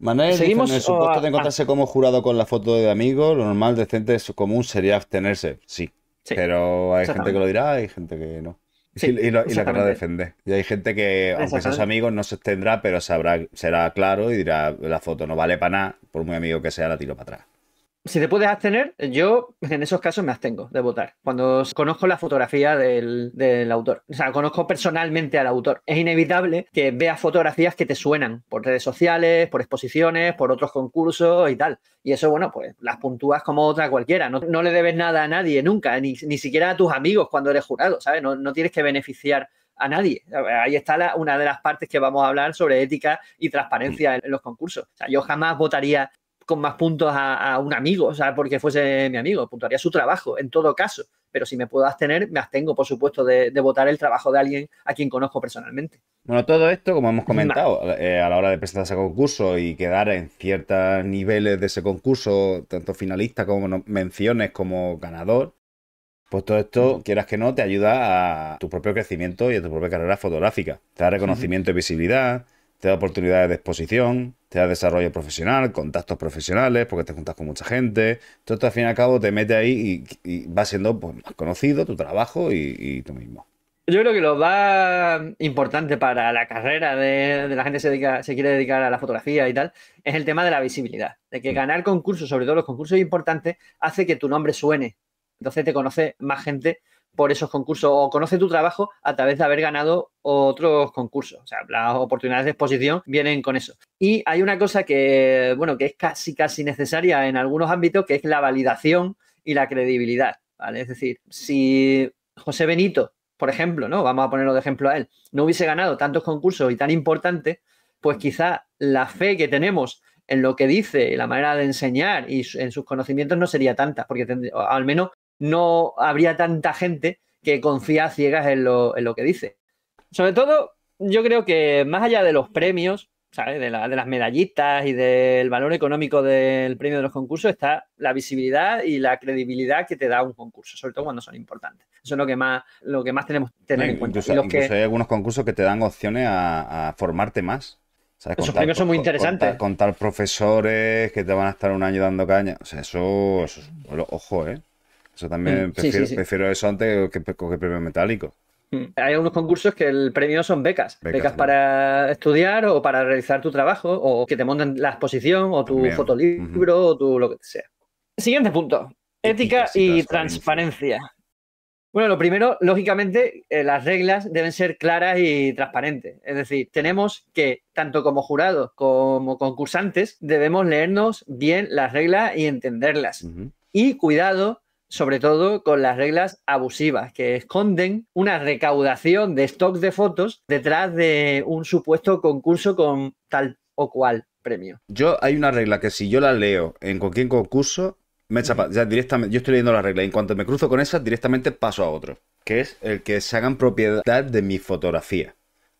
Manuel, ¿Seguimos, en el supuesto de encontrarse como jurado con la foto de amigo, lo normal, decente, es común sería abstenerse, sí. Pero hay gente que lo dirá, hay gente que no. y, la querrá defender. Y hay gente que, aunque sea su amigos, no se extendrá, pero sabrá, será claro y dirá, la foto no vale para nada, por muy amigo que sea, la tiro para atrás. Si te puedes abstener, yo en esos casos me abstengo de votar. Cuando conozco la fotografía del, autor, o sea, conozco personalmente al autor, es inevitable que veas fotografías que te suenan por redes sociales, por exposiciones, por otros concursos y tal. Y eso, bueno, pues las puntúas como otra cualquiera. No, le debes nada a nadie nunca, ni, siquiera a tus amigos cuando eres jurado, ¿sabes? No, tienes que beneficiar a nadie. Ahí está una de las partes que vamos a hablar sobre ética y transparencia en, en los concursos. O sea, yo jamás votaría con más puntos a, un amigo, o sea, porque fuese mi amigo, puntuaría su trabajo en todo caso, pero si me puedo abstener, me abstengo, por supuesto, de, votar el trabajo de alguien a quien conozco personalmente. Bueno, todo esto, como hemos comentado, eh, a la hora de presentarse a concurso y quedar en ciertos niveles de ese concurso, tanto finalista como menciones como ganador, pues todo esto, mm. quieras que no, te ayuda a tu propio crecimiento y a tu propia carrera fotográfica. Te da reconocimiento y visibilidad, te da oportunidades de exposición, te da desarrollo profesional, contactos profesionales, porque te juntas con mucha gente. Entonces, al fin y al cabo te mete ahí y, va siendo pues, más conocido tu trabajo y, tú mismo. Yo creo que lo más importante para la carrera de, la gente que se, se quiere dedicar a la fotografía y tal es el tema de la visibilidad, de que mm. ganar concursos, sobre todo los concursos importantes, hace que tu nombre suene. Entonces te conoce más gente por esos concursos o conoce tu trabajo a través de haber ganado otros concursos. O sea, las oportunidades de exposición vienen con eso. Y hay una cosa que, bueno, que es casi, casi necesaria en algunos ámbitos, que es la validación y la credibilidad, ¿vale? Es decir, si José Benito, por ejemplo, ¿no? Vamos a ponerlo de ejemplo a él, no hubiese ganado tantos concursos y tan importante, pues quizá la fe que tenemos en lo que dice, y la manera de enseñar y en sus conocimientos no sería tanta, porque al menos no habría tanta gente que confía ciegas en lo, en lo que dice. Sobre todo, yo creo que más allá de los premios, De, las medallitas y del valor económico del premio de los concursos está la visibilidad y la credibilidad que te da un concurso, sobre todo cuando son importantes. Eso es lo que más, lo que más tenemos que tener en cuenta. Incluso, que... hay algunos concursos que te dan opciones a, formarte más. Esos premios son muy interesantes. Contar, profesores que te van a estar un año dando caña. O sea, eso, eso ojo, ¿eh? Yo también mm, prefiero, eso antes que, coger premio metálico. Mm. Hay algunos concursos que el premio son becas. Becas, para estudiar o para realizar tu trabajo o que te monten la exposición o tu fotolibro o tu lo que sea. Siguiente punto. Ética, y, transparencia. Bueno, lo primero, lógicamente, eh, las reglas deben ser claras y transparentes. Es decir, tenemos que, tanto como jurados como concursantes, debemos leernos bien las reglas y entenderlas. Y cuidado sobre todo con las reglas abusivas, que esconden una recaudación de stock de fotos detrás de un supuesto concurso con tal o cual premio. Yo hay una regla que si yo la leo en cualquier concurso, me chapa, ya directamente, yo estoy leyendo la regla y en cuanto me cruzo con esa, directamente paso a otro, que es el que se hagan propiedad de mi fotografía,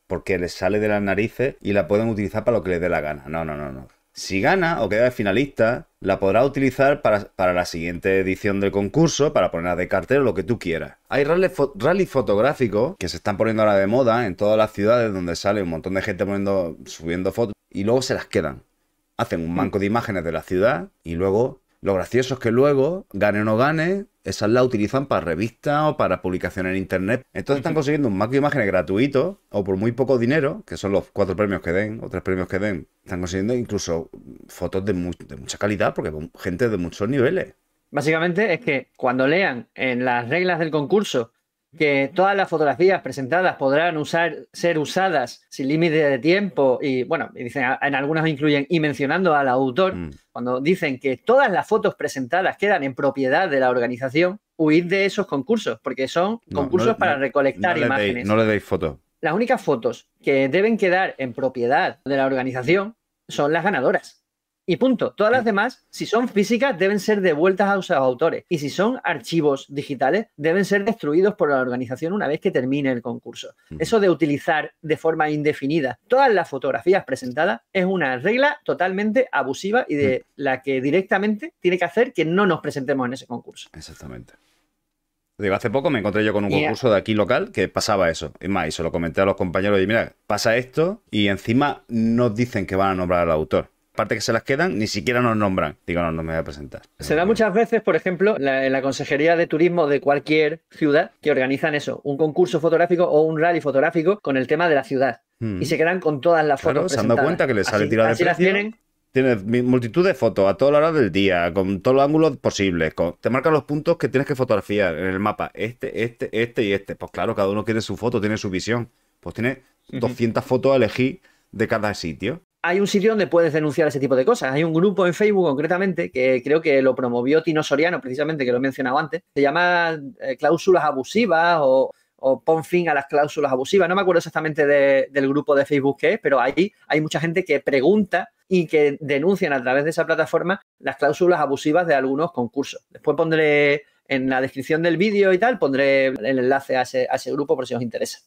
porque les sale de las narices y la pueden utilizar para lo que les dé la gana. No, no, no, no. Si gana o queda de finalista, la podrá utilizar para, la siguiente edición del concurso, para ponerla de cartero lo que tú quieras. Hay rally, fotográficos que se están poniendo ahora de moda en todas las ciudades donde sale un montón de gente subiendo fotos y luego se las quedan. Hacen un mm. banco de imágenes de la ciudad y luego lo gracioso es que luego, gane o no gane, esas las utilizan para revistas o para publicaciones en internet. Entonces están consiguiendo un macro de imágenes gratuito o por muy poco dinero, que son los cuatro premios que den o tres premios que den. Están consiguiendo incluso fotos de, de mucha calidad porque gente de muchos niveles. Básicamente es que cuando lean en las reglas del concurso que todas las fotografías presentadas podrán usar, ser usadas sin límite de tiempo y bueno, en algunas incluyen y mencionando al autor, mm. cuando dicen que todas las fotos presentadas quedan en propiedad de la organización, huid de esos concursos, porque son concursos para recolectar imágenes. no le deis fotos. Las únicas fotos que deben quedar en propiedad de la organización son las ganadoras. Y punto. Todas las demás, si son físicas, deben ser devueltas a sus autores. Y si son archivos digitales, deben ser destruidos por la organización una vez que termine el concurso. Eso de utilizar de forma indefinida todas las fotografías presentadas es una regla totalmente abusiva y de la que directamente tiene que hacer que no nos presentemos en ese concurso. Exactamente. Digo, hace poco me encontré yo con un concurso de aquí local que pasaba eso. Es más, y se lo comenté a los compañeros y mira, pasa esto y encima nos dicen que van a nombrar al autor parte que se las quedan, ni siquiera nos nombran. Digo, no, no me voy a presentar. Se da muchas veces, por ejemplo, en la Consejería de Turismo de cualquier ciudad que organizan eso, un concurso fotográfico o un rally fotográfico con el tema de la ciudad. Hmm. Y se quedan con todas las fotos. Se han dado cuenta que les sale tirada de precio, tienen. Tienes multitud de fotos a toda la hora del día, con todos los ángulos posibles. te marcan los puntos que tienes que fotografiar en el mapa. Este, este, este y este. Pues claro, cada uno quiere su foto, tiene su visión. Pues tiene 200 fotos a elegir de cada sitio hay un sitio donde puedes denunciar ese tipo de cosas. Hay un grupo en Facebook concretamente que creo que lo promovió Tino Soriano, precisamente, que lo he mencionado antes. Se llama eh, Cláusulas Abusivas o, Pon fin a las cláusulas abusivas. No me acuerdo exactamente del grupo de Facebook que es, pero ahí hay mucha gente que pregunta y que denuncian a través de esa plataforma las cláusulas abusivas de algunos concursos. Después pondré en la descripción del vídeo y tal, pondré el enlace a ese, a ese grupo por si os interesa.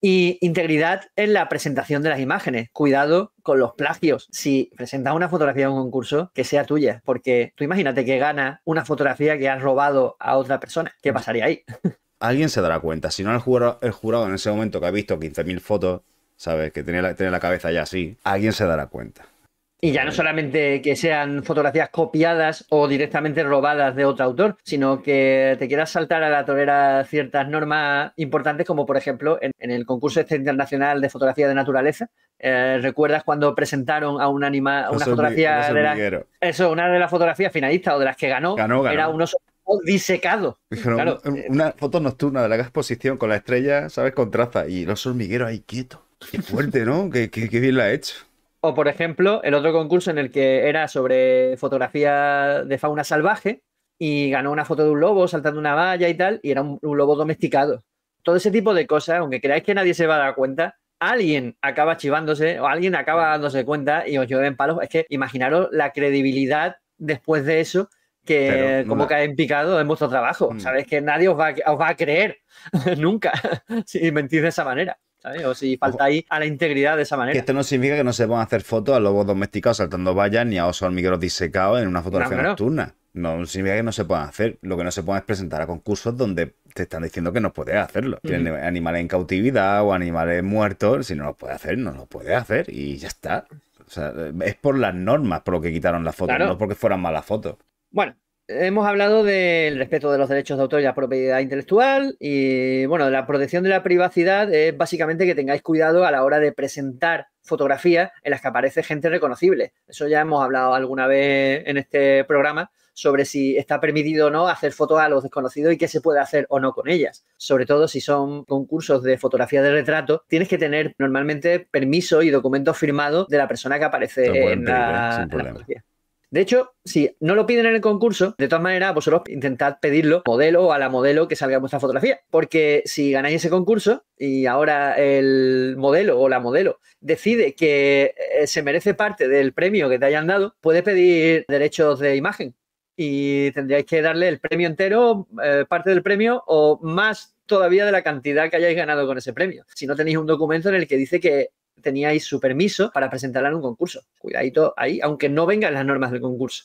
Y integridad en la presentación de las imágenes. Cuidado con los plagios. Si presentas una fotografía en un concurso, que sea tuya, porque tú imagínate que gana una fotografía que has robado a otra persona. ¿Qué pasaría ahí? Alguien se dará cuenta. Si no, el jurado, el jurado en ese momento que ha visto 15.000 fotos, ¿sabes? Que tiene la cabeza ya así, alguien se dará cuenta. Y ya no solamente que sean fotografías copiadas o directamente robadas de otro autor, sino que te quieras saltar a la torera ciertas normas importantes, como por ejemplo en, el concurso este internacional de fotografía de naturaleza. Eh, ¿Recuerdas cuando presentaron a un animal, una fotografía? eso, una de las fotografías finalistas o de las que ganó, era un oso disecado. claro. una foto nocturna de la exposición con la estrella, ¿sabes? Con traza y los hormigueros ahí quietos. Qué fuerte, ¿no? qué, bien la ha hecho. O, por ejemplo, el otro concurso en el que era sobre fotografía de fauna salvaje y ganó una foto de un lobo saltando una valla y tal, y era un, lobo domesticado. Todo ese tipo de cosas, aunque creáis que nadie se va a dar cuenta, alguien acaba chivándose o alguien acaba dándose cuenta y os en palos. Es que imaginaros la credibilidad después de eso que como que cae picado en vuestro trabajo. Mm. Sabéis que nadie os va a creer nunca si mentís de esa manera. O si ahí a la integridad de esa manera. esto no significa que no se puedan hacer fotos a lobos domesticados saltando vallas ni a osos hormigueros disecados en una fotografía nocturna. No significa que no se puedan hacer. Lo que no se puede es presentar a concursos donde te están diciendo que no puedes hacerlo. animales en cautividad o animales muertos. Si no lo puedes hacer, no lo puedes hacer y ya está. O sea, es por las normas por lo que quitaron las fotos, no porque fueran malas fotos. Bueno, hemos hablado del respeto de los derechos de autor y la propiedad intelectual y bueno, la protección de la privacidad es básicamente que tengáis cuidado a la hora de presentar fotografías en las que aparece gente reconocible. Eso ya hemos hablado alguna vez en este programa sobre si está permitido o no hacer fotos a los desconocidos y qué se puede hacer o no con ellas. Sobre todo si son concursos de fotografía de retrato, tienes que tener normalmente permiso y documento firmado de la persona que aparece en la fotografía. De hecho, si no lo piden en el concurso, de todas maneras, vosotros intentad pedirlo modelo o a la modelo que salga en vuestra fotografía. Porque si ganáis ese concurso y ahora el modelo o la modelo decide que eh, se merece parte del premio que te hayan dado, puede pedir derechos de imagen y tendríais que darle el premio entero, eh, parte del premio o más todavía de la cantidad que hayáis ganado con ese premio. Si no tenéis un documento en el que dice que teníais su permiso para presentarla en un concurso. Cuidadito ahí, aunque no vengan las normas del concurso.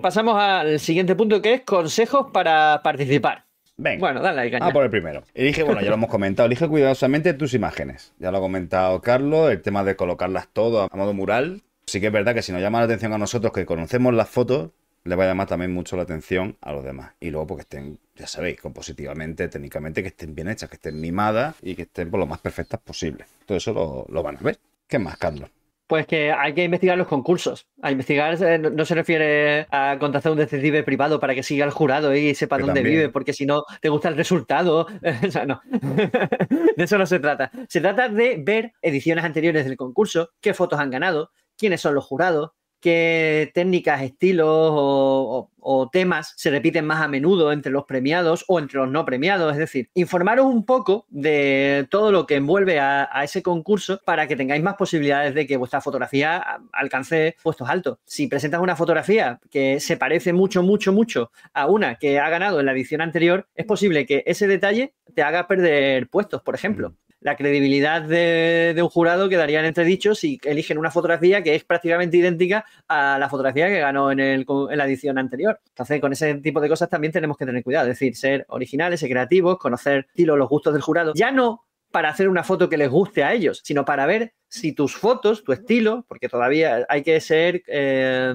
Pasamos al siguiente punto que es consejos para participar. Venga. Bueno, dale ahí, Ah, por el primero. Y dije, bueno, ya lo hemos comentado, elige cuidadosamente tus imágenes. Ya lo ha comentado Carlos, el tema de colocarlas todo a modo mural. Sí que es verdad que si nos llama la atención a nosotros que conocemos las fotos, le va a llamar también mucho la atención a los demás. Y luego porque pues, estén, ya sabéis, compositivamente, técnicamente, que estén bien hechas, que estén mimadas y que estén por pues, lo más perfectas posible. Todo eso lo, van a ver. ¿Qué más, Carlos? Pues que hay que investigar los concursos. A investigar eh, no, se refiere a contratar un detective privado para que siga el jurado y sepa dónde vive, porque si no te gusta el resultado. o sea, no. de eso no se trata. Se trata de ver ediciones anteriores del concurso, qué fotos han ganado, quiénes son los jurados, qué técnicas, estilos o, temas se repiten más a menudo entre los premiados o entre los no premiados. Es decir, informaros un poco de todo lo que envuelve a, a ese concurso para que tengáis más posibilidades de que vuestra fotografía alcance puestos altos. Si presentas una fotografía que se parece mucho, mucho, mucho a una que ha ganado en la edición anterior, es posible que ese detalle te haga perder puestos, por ejemplo la credibilidad de, un jurado quedaría en entredicho si eligen una fotografía que es prácticamente idéntica a la fotografía que ganó en, el, en, la edición anterior. Entonces, con ese tipo de cosas también tenemos que tener cuidado, es decir, ser originales, ser creativos, conocer estilo, los gustos del jurado. Ya no para hacer una foto que les guste a ellos, sino para ver si tus fotos, tu estilo, porque todavía hay que ser... Eh,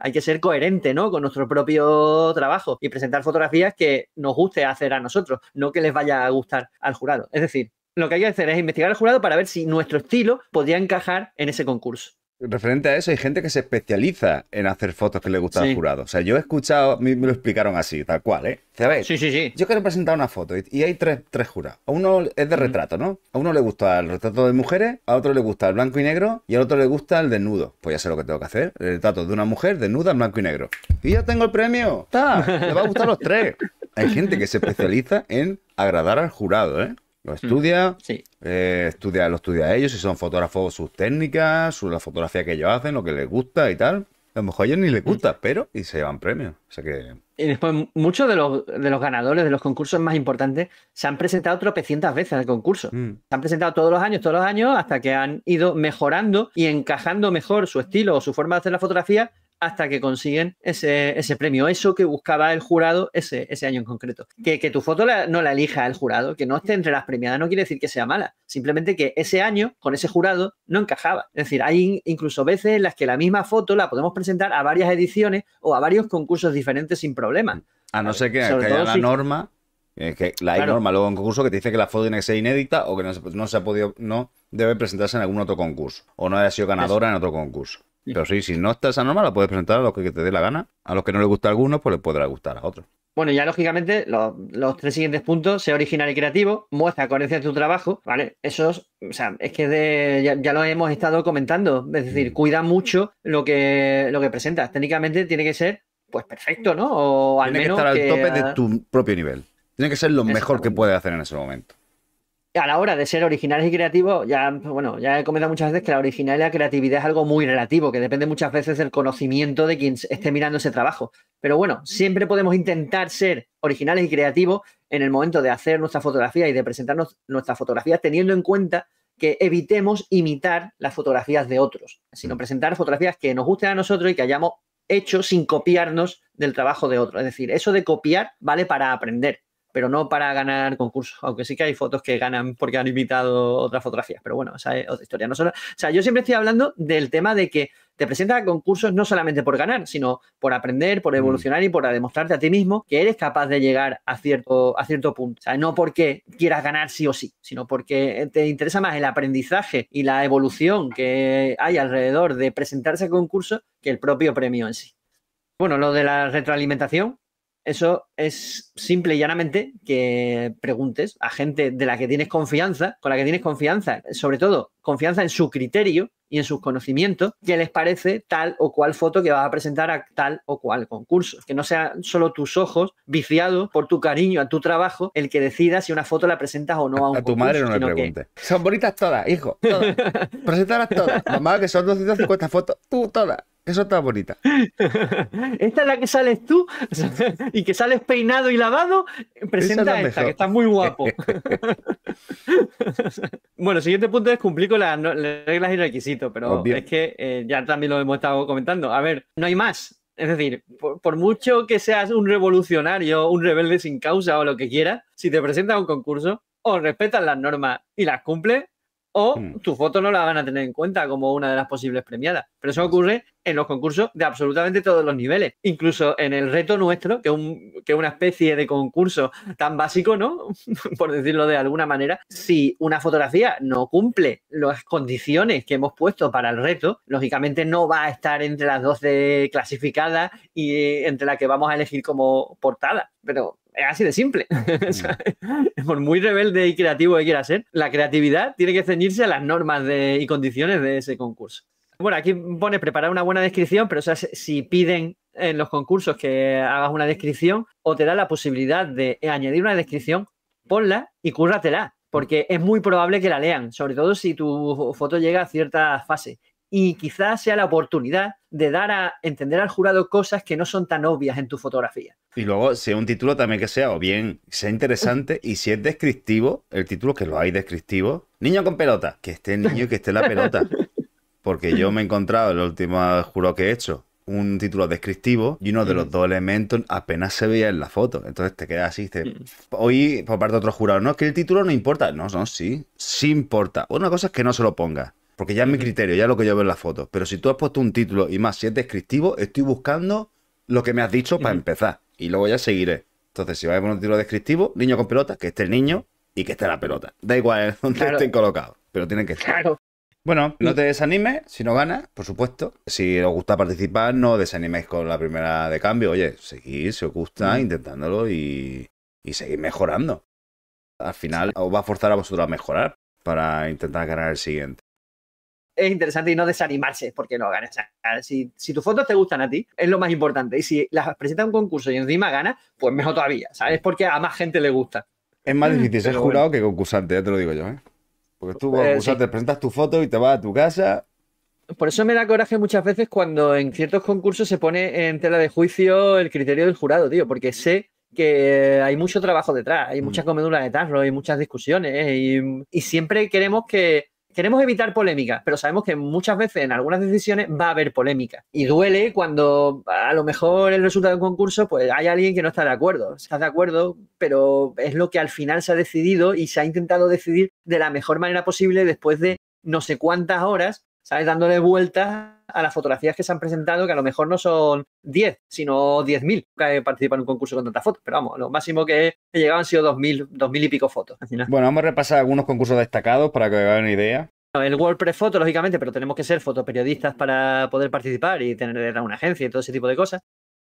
hay que ser coherente, Con nuestro propio trabajo y presentar fotografías que nos guste hacer a nosotros, no que les vaya a gustar al jurado. Es decir, lo que hay que hacer es investigar al jurado para ver si nuestro estilo podría encajar en ese concurso. Referente a eso, hay gente que se especializa en hacer fotos que le gustan al jurado. O sea, yo he escuchado, me lo explicaron así, tal cual, ¿eh? ¿Sabes? sí, sí, sí. Yo quiero presentar una foto y, hay tres, tres jurados. A uno es de retrato, ¿no? A uno le gusta el retrato de mujeres, a otro le gusta el blanco y negro y al otro le gusta el desnudo. Pues ya sé lo que tengo que hacer. El retrato de una mujer desnuda en blanco y negro. Y ya tengo el premio. ¡Está! Le va a gustar a los tres. Hay gente que se especializa en agradar al jurado, ¿eh? estudia, mm. eh, estudia, lo estudia a ellos, si son fotógrafos, sus técnicas, la fotografía que ellos hacen, lo que les gusta y tal. A lo mejor a ellos ni les mm. gusta, pero y se llevan premios. que... Y después, muchos de los, ganadores de los concursos más importantes se han presentado tropecientas veces al concurso. Mm. Se han presentado todos los años, todos los años, hasta que han ido mejorando y encajando mejor su estilo o su forma de hacer la fotografía hasta que consiguen ese, ese premio, eso que buscaba el jurado ese, ese año en concreto. Que, que tu foto no la elija el jurado, que no esté entre las premiadas, no quiere decir que sea mala, simplemente que ese año con ese jurado no encajaba. Es decir, hay incluso veces en las que la misma foto la podemos presentar a varias ediciones o a varios concursos diferentes sin problema. A no ser que, haya la norma que la hay norma luego en concurso que te dice que la foto tiene que ser inédita o que no se, no se, ha podido, no debe presentarse en algún otro concurso o no haya sido ganadora en otro concurso. Pero sí, si no está esa norma, la puedes presentar a los que te dé la gana. A los que no les gusta a algunos, pues les podrá gustar a otros. Bueno, ya lógicamente los, tres siguientes puntos, sea original y creativo, muestra coherencia de tu trabajo, ¿vale? es, o sea, es que ya, lo hemos estado comentando, es decir, mm. cuida mucho lo que, lo que presentas. Técnicamente tiene que ser, pues, perfecto, ¿no? O al tiene menos que estar al tope de tu propio nivel. Tiene que ser lo mejor que puedes hacer en ese momento a la hora de ser originales y creativos, ya, bueno, ya he comentado muchas veces que la originalidad y la creatividad es algo muy relativo, que depende muchas veces del conocimiento de quien esté mirando ese trabajo. Pero bueno, siempre podemos intentar ser originales y creativos en el momento de hacer nuestra fotografía y de presentarnos nuestras fotografías, teniendo en cuenta que evitemos imitar las fotografías de otros, sino mm. presentar fotografías que nos gusten a nosotros y que hayamos hecho sin copiarnos del trabajo de otros. Es decir, eso de copiar vale para aprender, pero no para ganar concursos, aunque sí que hay fotos que ganan porque han imitado otras fotografías, pero bueno, esa es otra historia. No o sea, yo siempre estoy hablando del tema de que te presentas a concursos no solamente por ganar, sino por aprender, por mm. evolucionar y por demostrarte a ti mismo que eres capaz de llegar a cierto, a cierto punto. O sea, no porque quieras ganar sí o sí, sino porque te interesa más el aprendizaje y la evolución que hay alrededor de presentarse a concursos que el propio premio en sí. Bueno, lo de la retroalimentación, eso es simple y llanamente que preguntes a gente de la que tienes confianza, con la que tienes confianza, sobre todo confianza en su criterio y en sus conocimientos, qué les parece tal o cual foto que vas a presentar a tal o cual concurso. Que no sean solo tus ojos viciados por tu cariño a tu trabajo el que decida si una foto la presentas o no a un concurso. a tu madre no le preguntes. Son bonitas todas, hijo. Todas. Presentarlas todas. Mamá, que son 250 fotos. Tú todas. Eso está bonita. esta es la que sales tú y que sales peinado y lavado. Presenta esta, que está muy guapo. bueno, siguiente punto es cumplir con las, reglas y requisitos, pero es que eh, ya también lo hemos estado comentando. A ver, no hay más. Es decir, por, mucho que seas un revolucionario, un rebelde sin causa o lo que quieras, si te presentas a un concurso o respetas las normas y las cumples, o mm. tu foto no la van a tener en cuenta como una de las posibles premiadas. Pero eso ocurre en los concursos de absolutamente todos los niveles. Incluso en el reto nuestro, que es una especie de concurso tan básico, ¿no? Por decirlo de alguna manera, si una fotografía no cumple las condiciones que hemos puesto para el reto, lógicamente no va a estar entre las 12 clasificadas y eh, entre las que vamos a elegir como portada. Pero es así de simple. Por muy rebelde y creativo que quiera ser, la creatividad tiene que ceñirse a las normas y condiciones de ese concurso. Bueno, aquí pone preparar una buena descripción, pero si piden en los concursos que hagas una descripción o te da la posibilidad de añadir una descripción, ponla y cúrratela, porque es muy probable que la lean, sobre todo si tu foto llega a cierta fase y quizás sea la oportunidad de dar a entender al jurado cosas que no son tan obvias en tu fotografía. Y luego, sea un título también que sea o bien sea interesante y si es descriptivo, el título que lo hay descriptivo, niño con pelota, que esté el niño y que esté la pelota. Porque yo me he encontrado el último jurado que he hecho un título descriptivo y uno de los mm. dos elementos apenas se veía en la foto. Entonces te quedas así. Mm. Hoy, por parte de otro jurado, no, es que el título no importa. No, no, sí, sí importa. Una cosa es que no se lo ponga. Porque ya es mi criterio, ya es lo que yo veo en las fotos. Pero si tú has puesto un título y más si es descriptivo, estoy buscando lo que me has dicho para empezar. Y luego ya seguiré. Entonces, si vas a poner un título descriptivo, niño con pelota, que esté el niño y que esté la pelota. Da igual donde estén colocados, pero tienen que estar. Claro. Bueno, no mm. te desanimes si no ganas, por supuesto. Si os gusta participar, no desaniméis con la primera de cambio. Oye, seguid, si os gusta, mm. intentándolo y, seguir mejorando. Al final os va a forzar a vosotros a mejorar para intentar ganar el siguiente es interesante y no desanimarse porque no ganas. Si, tus fotos te gustan a ti, es lo más importante. Y si las presentas a un concurso y encima ganas, pues mejor todavía, ¿sabes? Porque a más gente le gusta. Es más mm. difícil ser jurado que concursante, ya te lo digo yo, ¿eh? Porque tú, eh, concursante, presentas tu foto y te vas a tu casa por eso me da coraje muchas veces cuando en ciertos concursos se pone en tela de juicio el criterio del jurado, tío, porque sé que hay mucho trabajo detrás, hay mm. muchas comeduras detrás, hay muchas discusiones ¿eh? y siempre queremos que queremos evitar polémica, pero sabemos que muchas veces en algunas decisiones va a haber polémica. Y duele cuando a lo mejor el resultado de un concurso, pues hay alguien que no está de acuerdo. Estás de acuerdo, pero es lo que al final se ha decidido y se ha intentado decidir de la mejor manera posible después de no sé cuántas horas ¿sabes? Dándole vueltas a las fotografías que se han presentado, que a lo mejor no son 10, sino 10.000 que participan en un concurso con tantas fotos. Pero vamos, lo máximo que llegaban llegado han sido 2.000, y pico fotos. Bueno, vamos a repasar algunos concursos destacados para que os hagan una idea. El WordPress Photo, lógicamente, pero tenemos que ser fotoperiodistas para poder participar y tener una agencia y todo ese tipo de cosas.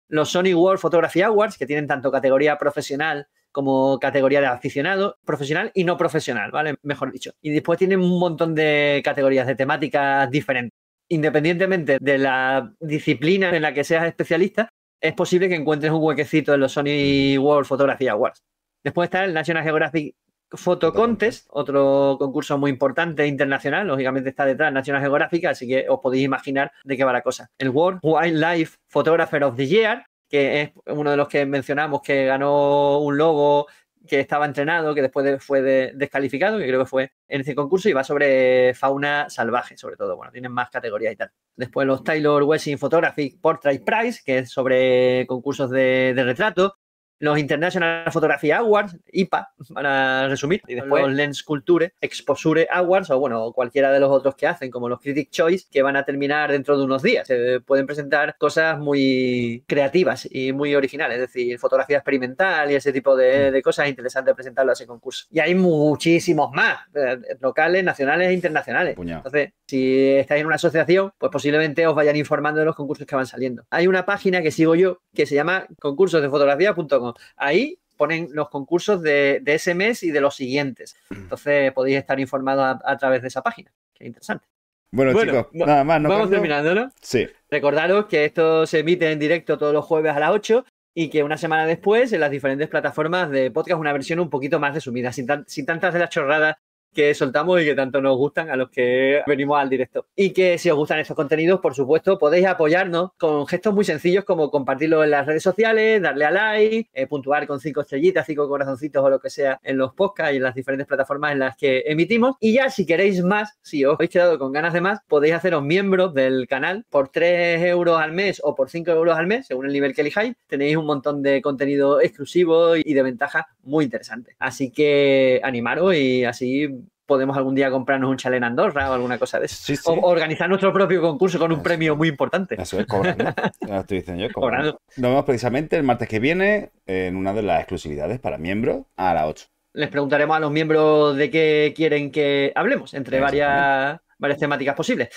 Los Sony World Photography Awards, que tienen tanto categoría profesional como categoría de aficionado, profesional y no profesional, ¿vale? Mejor dicho. Y después tienen un montón de categorías, de temáticas diferentes. Independientemente de la disciplina en la que seas especialista, es posible que encuentres un huequecito en los Sony World Photography Awards. Después está el National Geographic Photo Contest, otro concurso muy importante internacional, lógicamente está detrás National Geographic, así que os podéis imaginar de qué va la cosa. El World Wildlife Photographer of the Year, que es uno de los que mencionamos, que ganó un logo, que estaba entrenado, que después fue descalificado, que creo que fue en ese concurso, y va sobre fauna salvaje, sobre todo. Bueno, tienen más categorías y tal. Después los Taylor Wessing Photography Portrait Prize, que es sobre concursos de retrato los International Photography Awards, IPA, a resumir, y después Lens Culture, Exposure Awards, o bueno, cualquiera de los otros que hacen, como los Critic Choice, que van a terminar dentro de unos días. Se pueden presentar cosas muy creativas y muy originales, es decir, fotografía experimental y ese tipo de, de cosas interesante presentarlo a ese concurso. Y hay muchísimos más, eh, locales, nacionales e internacionales. Entonces, si estáis en una asociación, pues posiblemente os vayan informando de los concursos que van saliendo. Hay una página que sigo yo que se llama concursosdefotografía.com Ahí ponen los concursos de, ese mes y de los siguientes. Mm. Entonces podéis estar informados a, través de esa página, que es interesante. Bueno, chicos, nada más. vamos terminando, ¿no? Sí. Recordaros que esto se emite en directo todos los jueves a las 8 y que una semana después en las diferentes plataformas de podcast una versión un poquito más resumida, sin tantas de las chorradas que soltamos y que tanto nos gustan a los que venimos al directo. Y que si os gustan esos contenidos, por supuesto, podéis apoyarnos con gestos muy sencillos como compartirlo en las redes sociales, darle a like, eh, puntuar con cinco estrellitas, cinco corazoncitos o lo que sea en los podcasts y en las diferentes plataformas en las que emitimos. Y ya si queréis más, si os habéis quedado con ganas de más, podéis haceros miembros del canal por 3 euros al mes o por 5 euros al mes, según el nivel que elijáis. Tenéis un montón de contenido exclusivo y de ventaja muy interesante Así que animaros y así podemos algún día comprarnos un chalet Andorra o alguna cosa de eso. O organizar nuestro propio concurso con un premio muy importante. Eso es, cobrando. Nos vemos precisamente el martes que viene en una de las exclusividades para miembros a las 8. Les preguntaremos a los miembros de qué quieren que hablemos, entre varias temáticas posibles.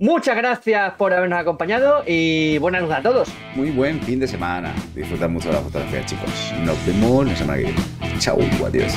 Muchas gracias por habernos acompañado y buenas noches a todos. Muy buen fin de semana. Disfrutad mucho de la fotografía, chicos. Nos vemos la semana que viene. Chao, adiós.